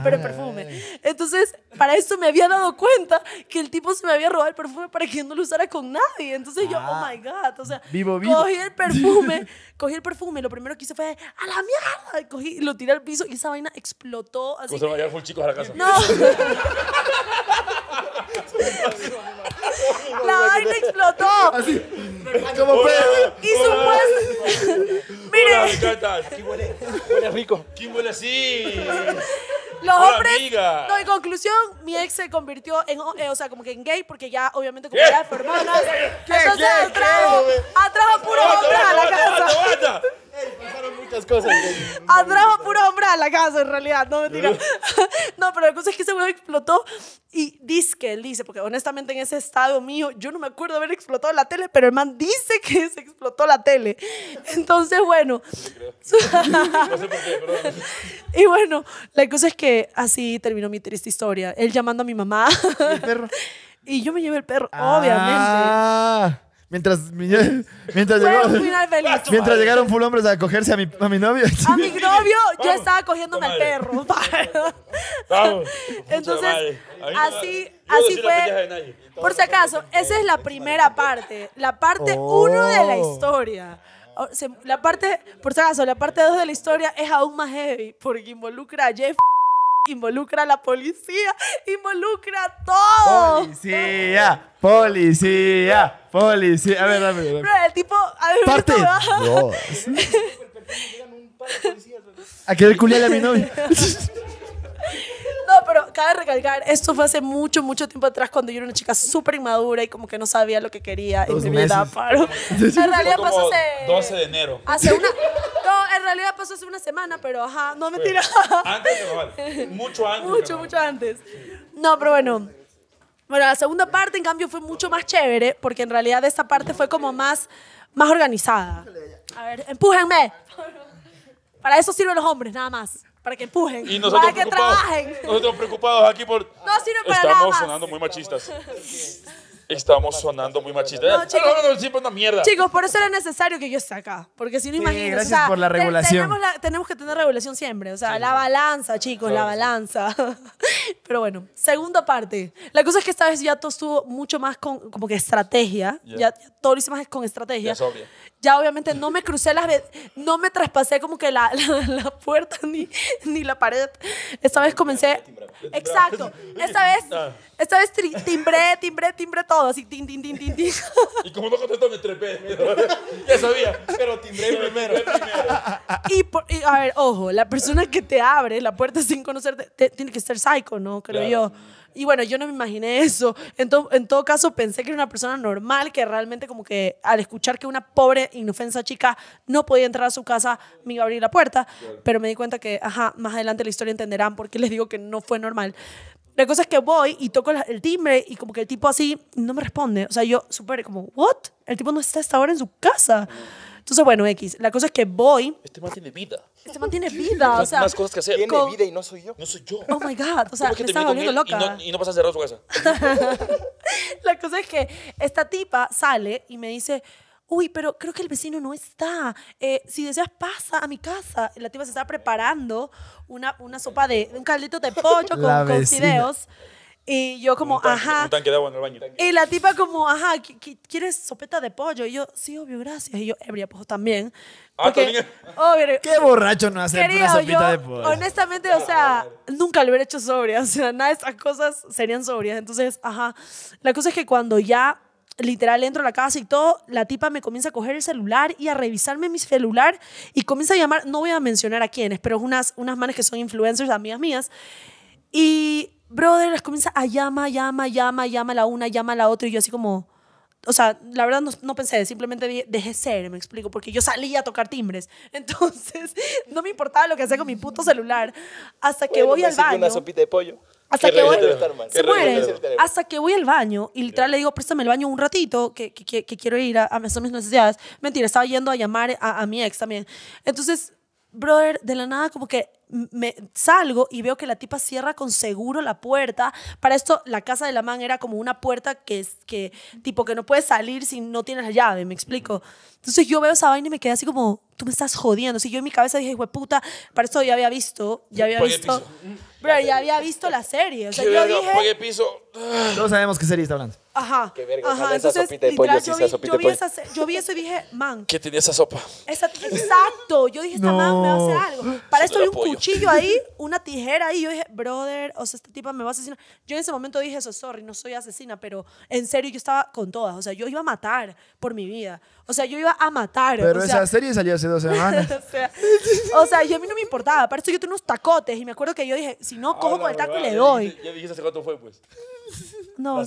pero perfume. Entonces, para esto me había dado cuenta que el tipo se me había robado el perfume para que yo no lo usara con nadie. Entonces yo, oh ah, my God, o sea, cogí el perfume, cogí el perfume, lo primero que hice fue, a la mierda, cogí, lo tiré al piso y esa vaina explotó. Así. se chicos a la casa. No. la vaina explotó. Así. Como Y Mire. ¿qué tal? ¿Quién huele? Huele rico. ¿Quién huele así? Los hombres. en conclusión, mi ex se convirtió en. Eh, o sea, como que en gay, porque ya, obviamente, como era ¿Qué? Entonces atrajo, puros a la casa. Pasaron muchas cosas. Atrajo puro hombre a la casa, en realidad, no mentira. no, pero la cosa es que ese huevo explotó y dice que él dice, porque honestamente en ese estado mío, yo no me acuerdo haber explotado la tele, pero el man dice que se explotó la tele. Entonces, bueno. no sé por qué, perdón. Y bueno, la cosa es que así terminó mi triste historia. Él llamando a mi mamá. ¿Y el perro? Y yo me llevé el perro, ah. obviamente. Mientras, mientras, ah, mientras llegaron full hombres a cogerse a mi, a novio. A mi novio, yo estaba cogiéndome al perro. Entonces, así, así fue. Por si acaso, esa es la primera parte. La parte uno de la oh. historia. La parte, por si acaso, la parte dos de la historia es aún más heavy porque involucra a Jeff involucra a la policía, involucra a todo. Policía, policía, policía. A ver, a ver, a ver. el tipo, a ver, parte. Dos. de culial a mi novia. pero cabe recalcar, esto fue hace mucho, mucho tiempo atrás cuando yo era una chica súper inmadura y como que no sabía lo que quería en mi me paro. en realidad pasó hace... 12 de enero. Hace una... No, en realidad pasó hace una semana, pero ajá, no mentira. antes de Mucho antes. Mucho, mucho antes. No, pero bueno. Bueno, la segunda parte, en cambio, fue mucho más chévere, porque en realidad esta parte fue como más, más organizada. A ver, empújenme. Para eso sirven los hombres, nada más. Para que empujen. Y nosotros para que trabajen. Nosotros preocupados aquí por. No sino para Estamos sonando muy machistas. Estamos sonando muy machistas. No, ah, chicos, no, mierda. Chicos, por eso era necesario que yo esté acá. Porque si no, sí, Gracias por la regulación. Tenemos, que tener regulación siempre. O sea, la balanza, chicos, la balanza. Pero bueno, segunda parte. La cosa es que esta vez ya todo estuvo mucho más con como que estrategia. Ya, todo lo hice más con estrategia. es obvio ya obviamente no me crucé las no me traspasé como que la, la, puerta ni, ni la pared. Esta vez comencé. Exacto. Esta vez, ah. esta vez timbré, timbré, timbré todo. Así, tin, tin, tin, tin, Y como no contestó, me trepé. Ya sabía, pero timbré primero. Y, y, a ver, ojo, la persona que te abre la puerta sin conocerte tiene que ser psycho, ¿no? Creo yo. Y bueno, yo no me imaginé eso. En, en todo caso, pensé que era una persona normal, que realmente como que al escuchar que una pobre, inofensa chica no podía entrar a su casa, me iba a abrir la puerta. Pero me di cuenta que, ajá, más adelante la historia entenderán por qué les digo que no fue normal. La cosa es que voy y toco el timbre y como que el tipo así no me responde. O sea, yo súper como, ¿what? El tipo no está hasta ahora en su casa. Entonces, bueno, X, la cosa es que voy. Este man tiene vida. Este man tiene vida, o sea. Más cosas que hacer. Tiene vida y no soy yo. No soy yo. Oh my God, o sea, me estaba volviendo loca. Y no, pasas pasa a cerrar su la cosa es que esta tipa sale y me dice uy, pero creo que el vecino no está. Eh, si deseas, pasa a mi casa. La tipa se está preparando una, una sopa de, un caldito de pollo con, con fideos. Y yo como, ajá. en el baño. Y la tipa como, ajá, ¿quieres sopeta de pollo? Y yo, sí, obvio, gracias. Y yo, ebria, pues también. Ah, Porque, obvio, Qué borracho no hacer una sopita de pollo. Honestamente, o sea, nunca lo hubiera hecho sobria. O sea, nada de estas cosas serían sobrias. Entonces, ajá. La cosa es que cuando ya literal entro a la casa y todo, la tipa me comienza a coger el celular y a revisarme mi celular y comienza a llamar, no voy a mencionar a quiénes, pero unas, unas manes que son influencers, amigas mías, y brother, les comienza a llama, llama, llama, llama la una, llama a la otra, y yo así como, o sea, la verdad no, pensé, simplemente dejé ser, me explico, porque yo salía a tocar timbres. Entonces, no me importaba lo que hacía con mi puto celular. Hasta que voy al baño. Una sopita de pollo. Hasta que voy. Se muere. Hasta que voy al baño y literal le digo, préstame el baño un ratito, que, que, quiero ir a, a, hacer mis necesidades. Mentira, estaba yendo a llamar a, a mi ex también. Entonces, brother, de la nada, como que me salgo y veo que la tipa cierra con seguro la puerta. Para esto, la casa de la man era como una puerta que es que, tipo, que no puedes salir si no tienes la llave, me explico. Entonces yo veo esa vaina y me quedé así como, tú me estás jodiendo. Así yo en mi cabeza dije, güey, puta, para esto ya había visto, ya había visto. Pero ya había visto la serie. O sea, yo dije. piso. No ah. sabemos qué serie está hablando. Ajá. ajá. Entonces, yo, vi, yo, yo vi eso y dije, man. ¿Qué tenía esa sopa? exacto. Yo dije, esta man me va a hacer algo. Para esto yo un cuchillo ahí, una tijera ahí. Yo dije, brother, o sea, este tipo me va a asesinar. Yo en ese momento dije eso, sorry, no soy asesina, pero en serio yo estaba con todas. O sea, yo iba a matar por mi vida. O sea, yo iba a matar. Pero esa serie salió hace dos semanas. o, sea, yo a mí no me importaba. Para eso yo tenía unos tacotes y me acuerdo que yo dije, si no, cojo con el taco y le doy. ¿Ya dijiste hace cuánto fue, pues? No. La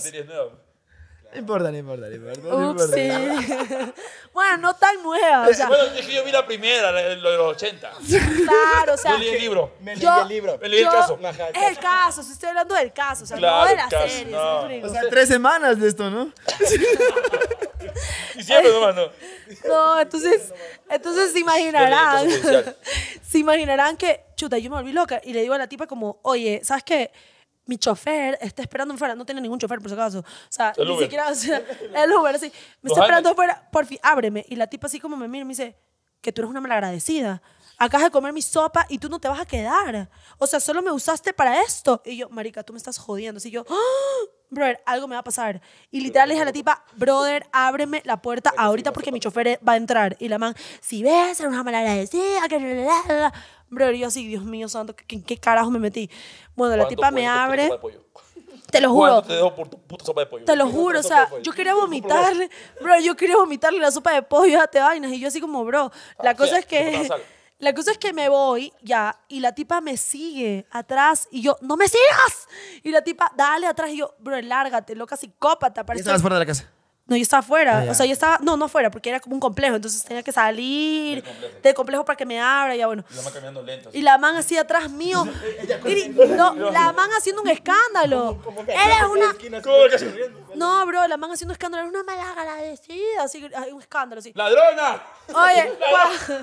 no importa, no importa, no importa. No bueno, no tan nueva. O sea. Bueno, es que yo vi la primera, lo de los 80. Claro, o sea. el libro. Me leí el libro. Me leí el caso. el es el caso, estoy hablando del caso, o sea, claro, no de la serie. O sea, tres semanas de esto, ¿no? y siempre nomás, ¿no? No, entonces, entonces se imaginarán. se imaginarán que, chuta, yo me volví loca y le digo a la tipa como, oye, ¿sabes qué? mi chofer está esperando fuera no tiene ningún chofer por si acaso, o sea, ni siquiera, o sea, el Uber, así, me está esperando afuera, por fin, ábreme, y la tipa así como me mira y me dice, que tú eres una malagradecida, acabas de comer mi sopa y tú no te vas a quedar, o sea, solo me usaste para esto, y yo, marica, tú me estás jodiendo, así yo, ah, brother, algo me va a pasar, y literal le dije a la tipa, brother, ábreme la puerta ahorita porque mi chofer va a entrar, y la man, si ves, eres una malagradecida, que... Bro, yo así, Dios mío santo, ¿qué, qué carajo me metí? Bueno, la tipa me abre. Te lo juro. Te, lo juro, o sea, yo quería vomitarle, bro, yo quería vomitarle la sopa de pollo, te este vainas. Y yo así como, bro, la ah, cosa es que... La cosa es que me voy ya y la tipa me sigue atrás y yo, ¡no me sigas! Y la tipa, dale atrás y yo, bro, lárgate, loca psicópata. Parece... ¿Y fuera de la casa? No, yo estaba afuera. Ah, o sea, yo estaba. No, no afuera, porque era como un complejo. Entonces tenía que salir del complejo, para que me abra. Y ya bueno. Y la man Así. atrás mío. no, la man haciendo un escándalo. era una. no, bro, la man haciendo un escándalo. Era una mala agradecida. Así, un escándalo así. ¡Ladrona! Oye,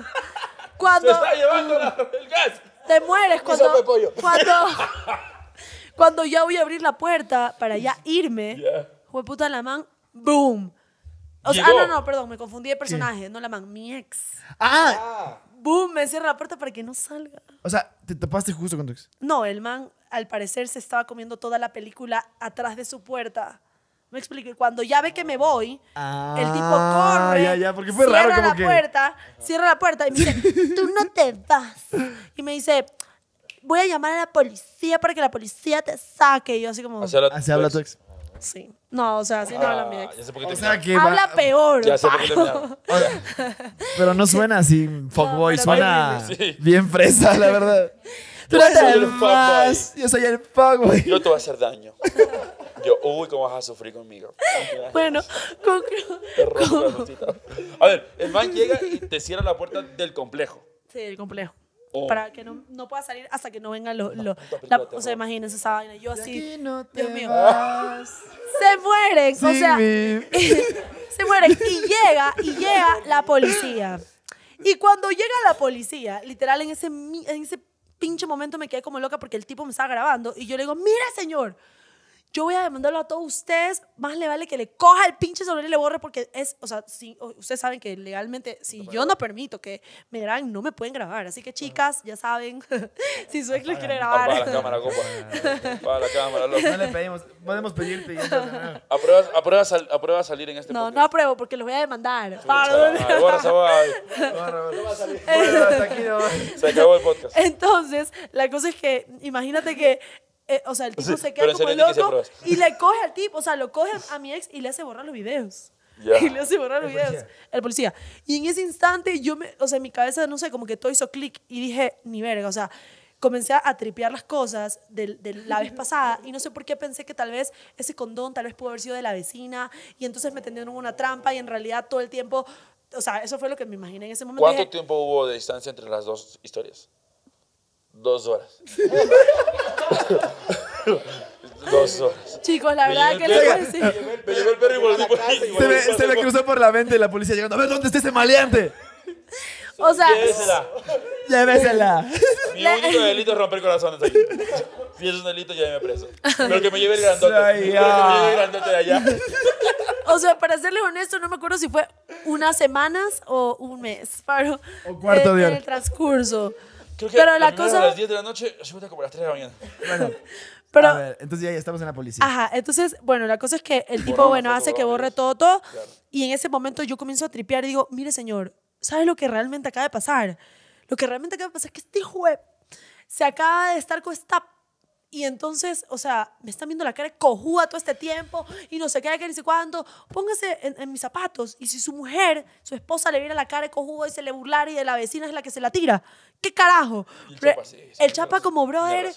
cuando. Se está llevando el gas. Te mueres cuando. Cuando. cuando ya voy a abrir la puerta para ya irme. Yeah. puta la man boom. ah, no, no, perdón, me confundí de personaje. No la man, mi ex. Ah, Boom, me cierra la puerta para que no salga. o sea, te tapaste justo con tu ex. No, el man, al parecer, se estaba comiendo toda la película atrás de su puerta. Me expliqué, cuando ya ve que me voy, el tipo ah, corre. Ya, ya, porque fue cierra raro como la puerta, cierra la puerta y me dice, tú no te vas. Y me dice, voy a llamar a la policía para que la policía te saque. Y yo así como, Así habla tu ex. Sí. No, o sea, si no habla mi ex. O sea Habla peor. Pero no suena así fuckboy, suena bien fresa, la verdad. Yo soy el Yo soy el Yo te voy a hacer daño. Yo, uy, cómo vas a sufrir conmigo. Bueno, A ver, el man llega y te cierra la puerta del complejo. Sí, del complejo. Oh. Para que no, pueda salir hasta que no vengan los... o sea, imagínense esa vaina. Yo así... Dios mío. Se mueren. o sea, se mueren. Y llega, y llega la policía. Y cuando llega la policía, literal, en ese, en ese pinche momento me quedé como loca porque el tipo me estaba grabando y yo le digo, mira, señor, yo voy a demandarlo a todos ustedes, más le vale que le coja el pinche celular y le borre porque es, o sea, ustedes saben que legalmente, si yo no permito que me graben, no me pueden grabar. Así que chicas, ya saben, si su ex lo quiere grabar. Para la cámara, compa. Ah, Para la cámara, loco. No le pedimos, podemos pedirte. ¿Apruebas, ¿Aprueba salir en este momento? No, no apruebo porque los voy a demandar. Se acabó el podcast. Entonces, la cosa es que, imagínate que eh, o sea, el tipo se queda como loco y le coge al tipo, o sea, lo coge a mi ex y le hace borrar los videos. Y le hace borrar los el videos. Policía. El policía. Y en ese instante yo me, o sea, en mi cabeza, no sé, como que todo hizo clic y dije, ni verga, o sea, comencé a tripear las cosas de, de, la vez pasada y no sé por qué pensé que tal vez ese condón tal vez pudo haber sido de la vecina y entonces me tendieron una trampa y en realidad todo el tiempo, o sea, eso fue lo que me imaginé en ese momento. ¿Cuánto tiempo hubo de distancia entre las dos historias? Dos horas. Dos horas. Chicos, la verdad que a decir? Me llevó el perro y volví por ahí. Se me, cruzó por la mente la policía llegando. A ver, ¿dónde está ese maleante? O sea. Llévesela. Llévesela. Mi único delito es romper corazones aquí. Si es un delito, ya me preso. Pero que me lleve el grandote. que me lleve el ah. grandote de allá. O sea, para serle honesto, no me acuerdo si fue unas semanas o un mes. o cuarto eh, de hora. En el transcurso. Pero la cosa... a las 10 de la noche, se como a las 3 de la mañana. Bueno, a ver, entonces ya, estamos en la policía. Ajá, entonces, bueno, la cosa es que el tipo, bueno, hace que borre todo, todo. Y en ese momento yo comienzo a tripear y digo, mire señor, ¿sabes lo que realmente acaba de pasar? Lo que realmente acaba de pasar es que este juez se acaba de estar con esta y entonces, o sea, me están viendo la cara cojuda todo este tiempo y no sé qué, que ni sé cuándo. Póngase en, mis zapatos. Y si su mujer, su esposa le viera la cara cojuda y se le burlara y de la vecina es la que se la tira. ¿Qué carajo? El Chapa, como brother.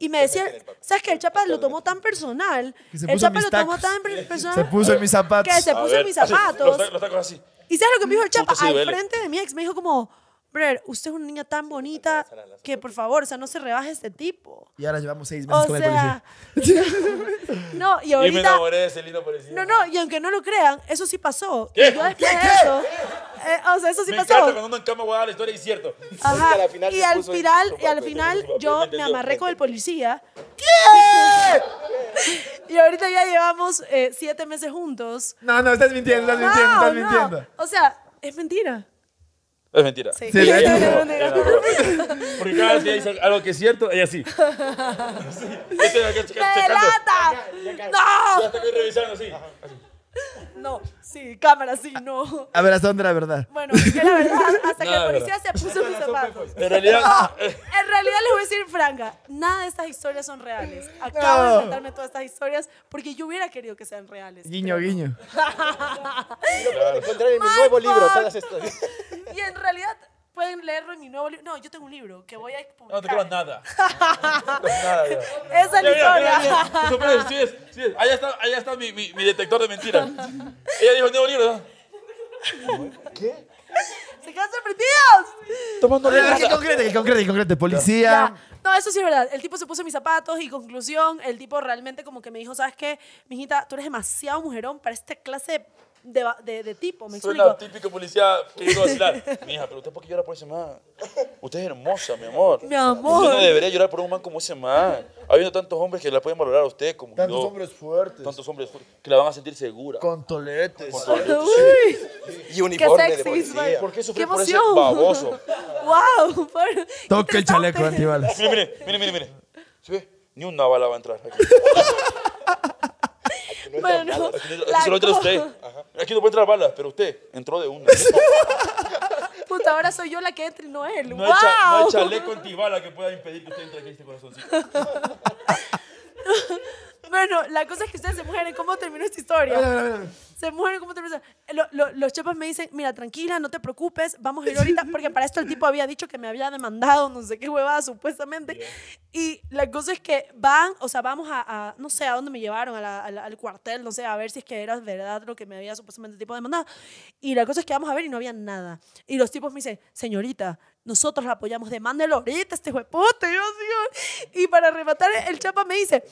y me decía, ¿sabes qué? El Chapa lo tomó tan personal. El Chapa lo tomó tan personal. Se puso en mis zapatos. Que se puso en mis zapatos. ¿Y sabes lo que me dijo el Chapa? Al frente de mi ex me dijo como usted es una niña tan bonita que por favor, o sea, no se rebaje este tipo. Y ahora llevamos seis meses con sea, el policía. no, y ahorita. Y me enamoré de lindo Policía. No, no, y aunque no lo crean, eso sí pasó. ¿Qué? ¿Qué? eso. Eh, o sea, eso sí me pasó. Encanta cuando uno en cama guarda la historia es cierto. Y al final, y al final, yo me amarré con el policía. ¿Qué? Y ahorita ya llevamos eh, siete meses juntos. No, no, estás mintiendo, estás mintiendo, estás mintiendo. O sea, es mentira. Es mentira. Porque cada que dice algo que es cierto, ella así este ¡No! estoy revisando, sí. No, sí, cámara, sí, no. A ver, ¿hasta dónde la verdad? Bueno, que la verdad, hasta que el policía se puso sus zapatos. En realidad, en realidad les voy a decir franga, nada de estas historias son reales. Acabo de contarme todas estas historias porque yo hubiera querido que sean reales. Guiño, guiño. Lo encontrar en mi nuevo libro, todas estas. Y en realidad, pueden leerlo en mi nuevo libro. No, yo tengo un libro que voy a publicar. No te creo nada. Esa es la historia. sí Allá está, allá está mi, detector de mentiras. Ella dijo, nuevo libro. ¿Qué? ¡Se quedan sorprendidos! tomando la Que concreta? que Policía. No, eso sí es verdad. El tipo se puso mis zapatos y conclusión, el tipo realmente como que me dijo, ¿sabes qué? Mijita, tú eres demasiado mujerón para esta clase de de, tipo, me Soy la típico policía que iba a vacilar. Mija, pero usted por qué llora por ese man. Usted es hermosa, mi amor. Mi amor. Usted no debería llorar por un man como ese man. Ha habido tantos hombres que la pueden valorar a usted como Tantos hombres fuertes. Tantos hombres fuertes que la van a sentir segura. Con toletes. Uy. Y uniforme Qué de policía. ¿Por qué sufrir por ese baboso? ¡Wow! Toca el chaleco de antibalas. Mire, mire, mire, mire, ¿Se ve? Ni una bala va a entrar aquí. Bueno, la Solo entra usted. Aquí no puede entrar balas, pero usted entró de una. Puta, ahora soy yo la que entra y no él. No, ¡Wow! hay, no hay con antibala que pueda impedir que usted entre aquí este corazoncito. Bueno, la cosa es que ustedes se mueren. ¿Cómo terminó esta historia? Se mueren. ¿Cómo terminó? los chepas me dicen, mira, tranquila, no te preocupes, vamos a ir ahorita. Porque para esto el tipo había dicho que me había demandado, no sé qué huevada, supuestamente. Y la cosa es que van, o sea, vamos a, no sé, a dónde me llevaron, al cuartel, no sé, a ver si es que era verdad lo que me había supuestamente el tipo demandado. Y la cosa es que vamos a ver y no había nada. Y los tipos me dicen, señorita, nosotros la apoyamos, demándelo ahorita, este huepote, Dios mío. Y para rematar, el chapa me dice,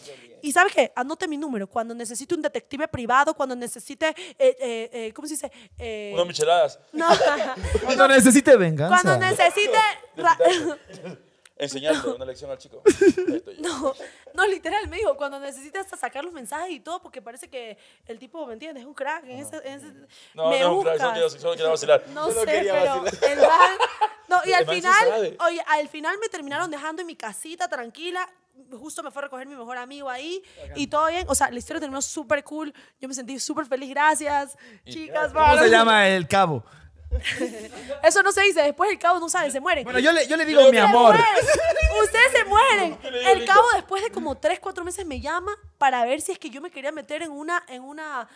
¿y sabes qué? Anote mi número. Cuando necesite un detective privado, cuando necesite, eh, eh, eh, ¿cómo se dice? Eh, micheladas. cuando necesite venganza. Cuando necesite enseñarle una lección al chico. no, no, literal, me dijo, cuando necesitas sacar los mensajes y todo, porque parece que el tipo, ¿me entiendes? Es un crack. En ese, no, no, es crack, solo, solo quería vacilar. No, sé, pero no, y al final, oye, al final me terminaron dejando en mi casita tranquila, justo me fue a recoger mi mejor amigo ahí y todo bien. O sea, la historia terminó súper cool. Yo me sentí súper feliz. Gracias, chicas. ¿Cómo se llama el cabo? Eso no se dice. Después el cabo no sabe, se muere. Bueno, yo le, digo, mi amor. Ustedes se mueren. El cabo después de como 3, 4 meses me llama para ver si es que yo me quería meter en una, en una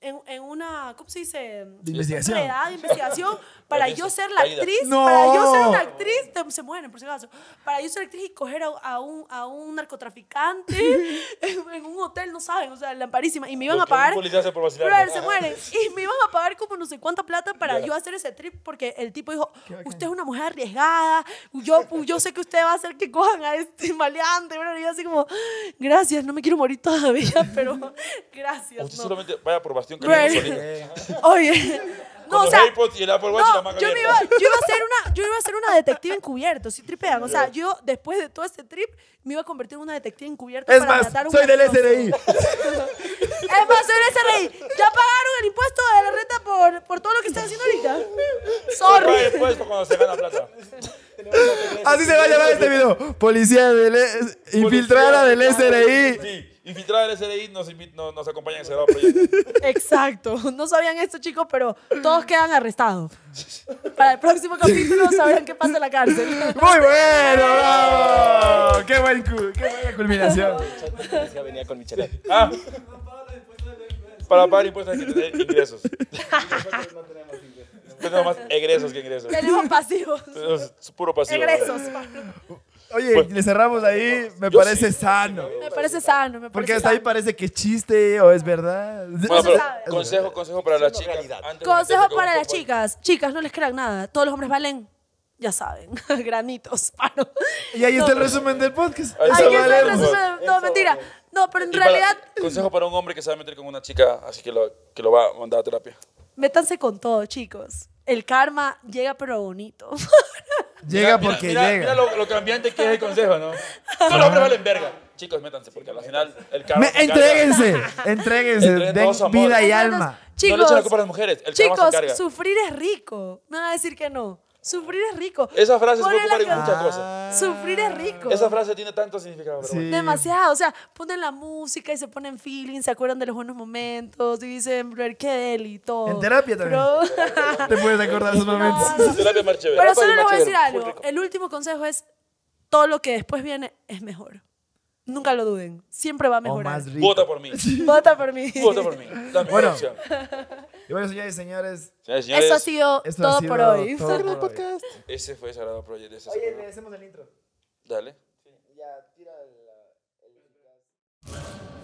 en, en, una, ¿cómo se dice? De investigación. edad, de investigación para yo ser la actriz. Para yo ser la actriz, se mueren por si acaso. Para yo ser actriz y coger a, un, a un narcotraficante en, un hotel, no saben, o sea, lamparísima. Y me iban a pagar. a pero se mueren. Y me iban a pagar como no sé cuánta plata para yo hacer ese trip porque el tipo dijo: Usted es una mujer arriesgada. Yo, yo sé que usted va a hacer que cojan a este maleante. y yo así como: Gracias, no me quiero morir todavía, pero gracias. Usted solamente vaya por Oye. No, o sea, yo, iba, yo, iba a ser una, yo iba a ser una detective encubierta, si tripean. O sea, yo después de todo este trip me iba a convertir en una detective encubierta. para matar un soy del SRI. es más, soy del SRI. Ya pagaron el impuesto de la renta por, por todo lo que están haciendo ahorita. Sorry. cuando se gana plata. Así se va a llamar este video. Policía del... E, infiltrada del SRI. Infiltrada el SRI nos, nos, nos acompaña en ese Proyecto. Exacto. No sabían esto, chicos, pero todos quedan arrestados. Para el próximo capítulo sabrán qué pasa en la cárcel. ¡Muy bueno! ¡Qué, buen qué buena culminación! venía con Michelle. Ah. Para pagar impuestos de que tener ingresos. no tenemos ingresos. Tenemos más egresos que ingresos. Tenemos pasivos. Es puro pasivo. Egresos. Oye, pues, le cerramos ahí, me parece sano. Me parece sano, me parece Porque hasta ahí parece que es chiste o es verdad. consejo, consejo para las chicas. Consejo para las chicas. Chicas, no les crean nada. Todos los hombres valen ya saben, granitos, Y ahí está el resumen del podcast. No, mentira. No, pero en realidad. consejo para un hombre que sabe meter con una chica, así que lo, que lo va a mandar a terapia. Métanse con todo, chicos el karma llega pero bonito. Llega porque llega. Mira lo, cambiante que es el consejo, ¿no? Todos los hombres valen verga. Chicos, métanse, porque al final el karma... Me, entréguense, entréguense, den vida y alma. Chicos, no las mujeres, chicos, sufrir es rico, no va a decir que no. Sufrir es rico. Esa frase es puede ocupar en muchas cosas. Sufrir es rico. Esa frase tiene tanto significado. Demasiado. O sea, ponen la música y se ponen feeling, se acuerdan de los buenos momentos y dicen, brother, qué y todo. En terapia también. Te puedes acordar de esos momentos. En terapia Pero solo les voy a decir algo. El último consejo es, todo lo que después viene es mejor. Nunca lo duden. Siempre va a mejorar. Vota por mí. Vota por mí. Vota por mí. La bueno. Y bueno, señores, señores. señores, eso ha sido todo por hoy. Sagrado Podcast. Ese fue Sagrado Project. Oye, le hacemos el intro. Dale. Sí, ya tira el. el...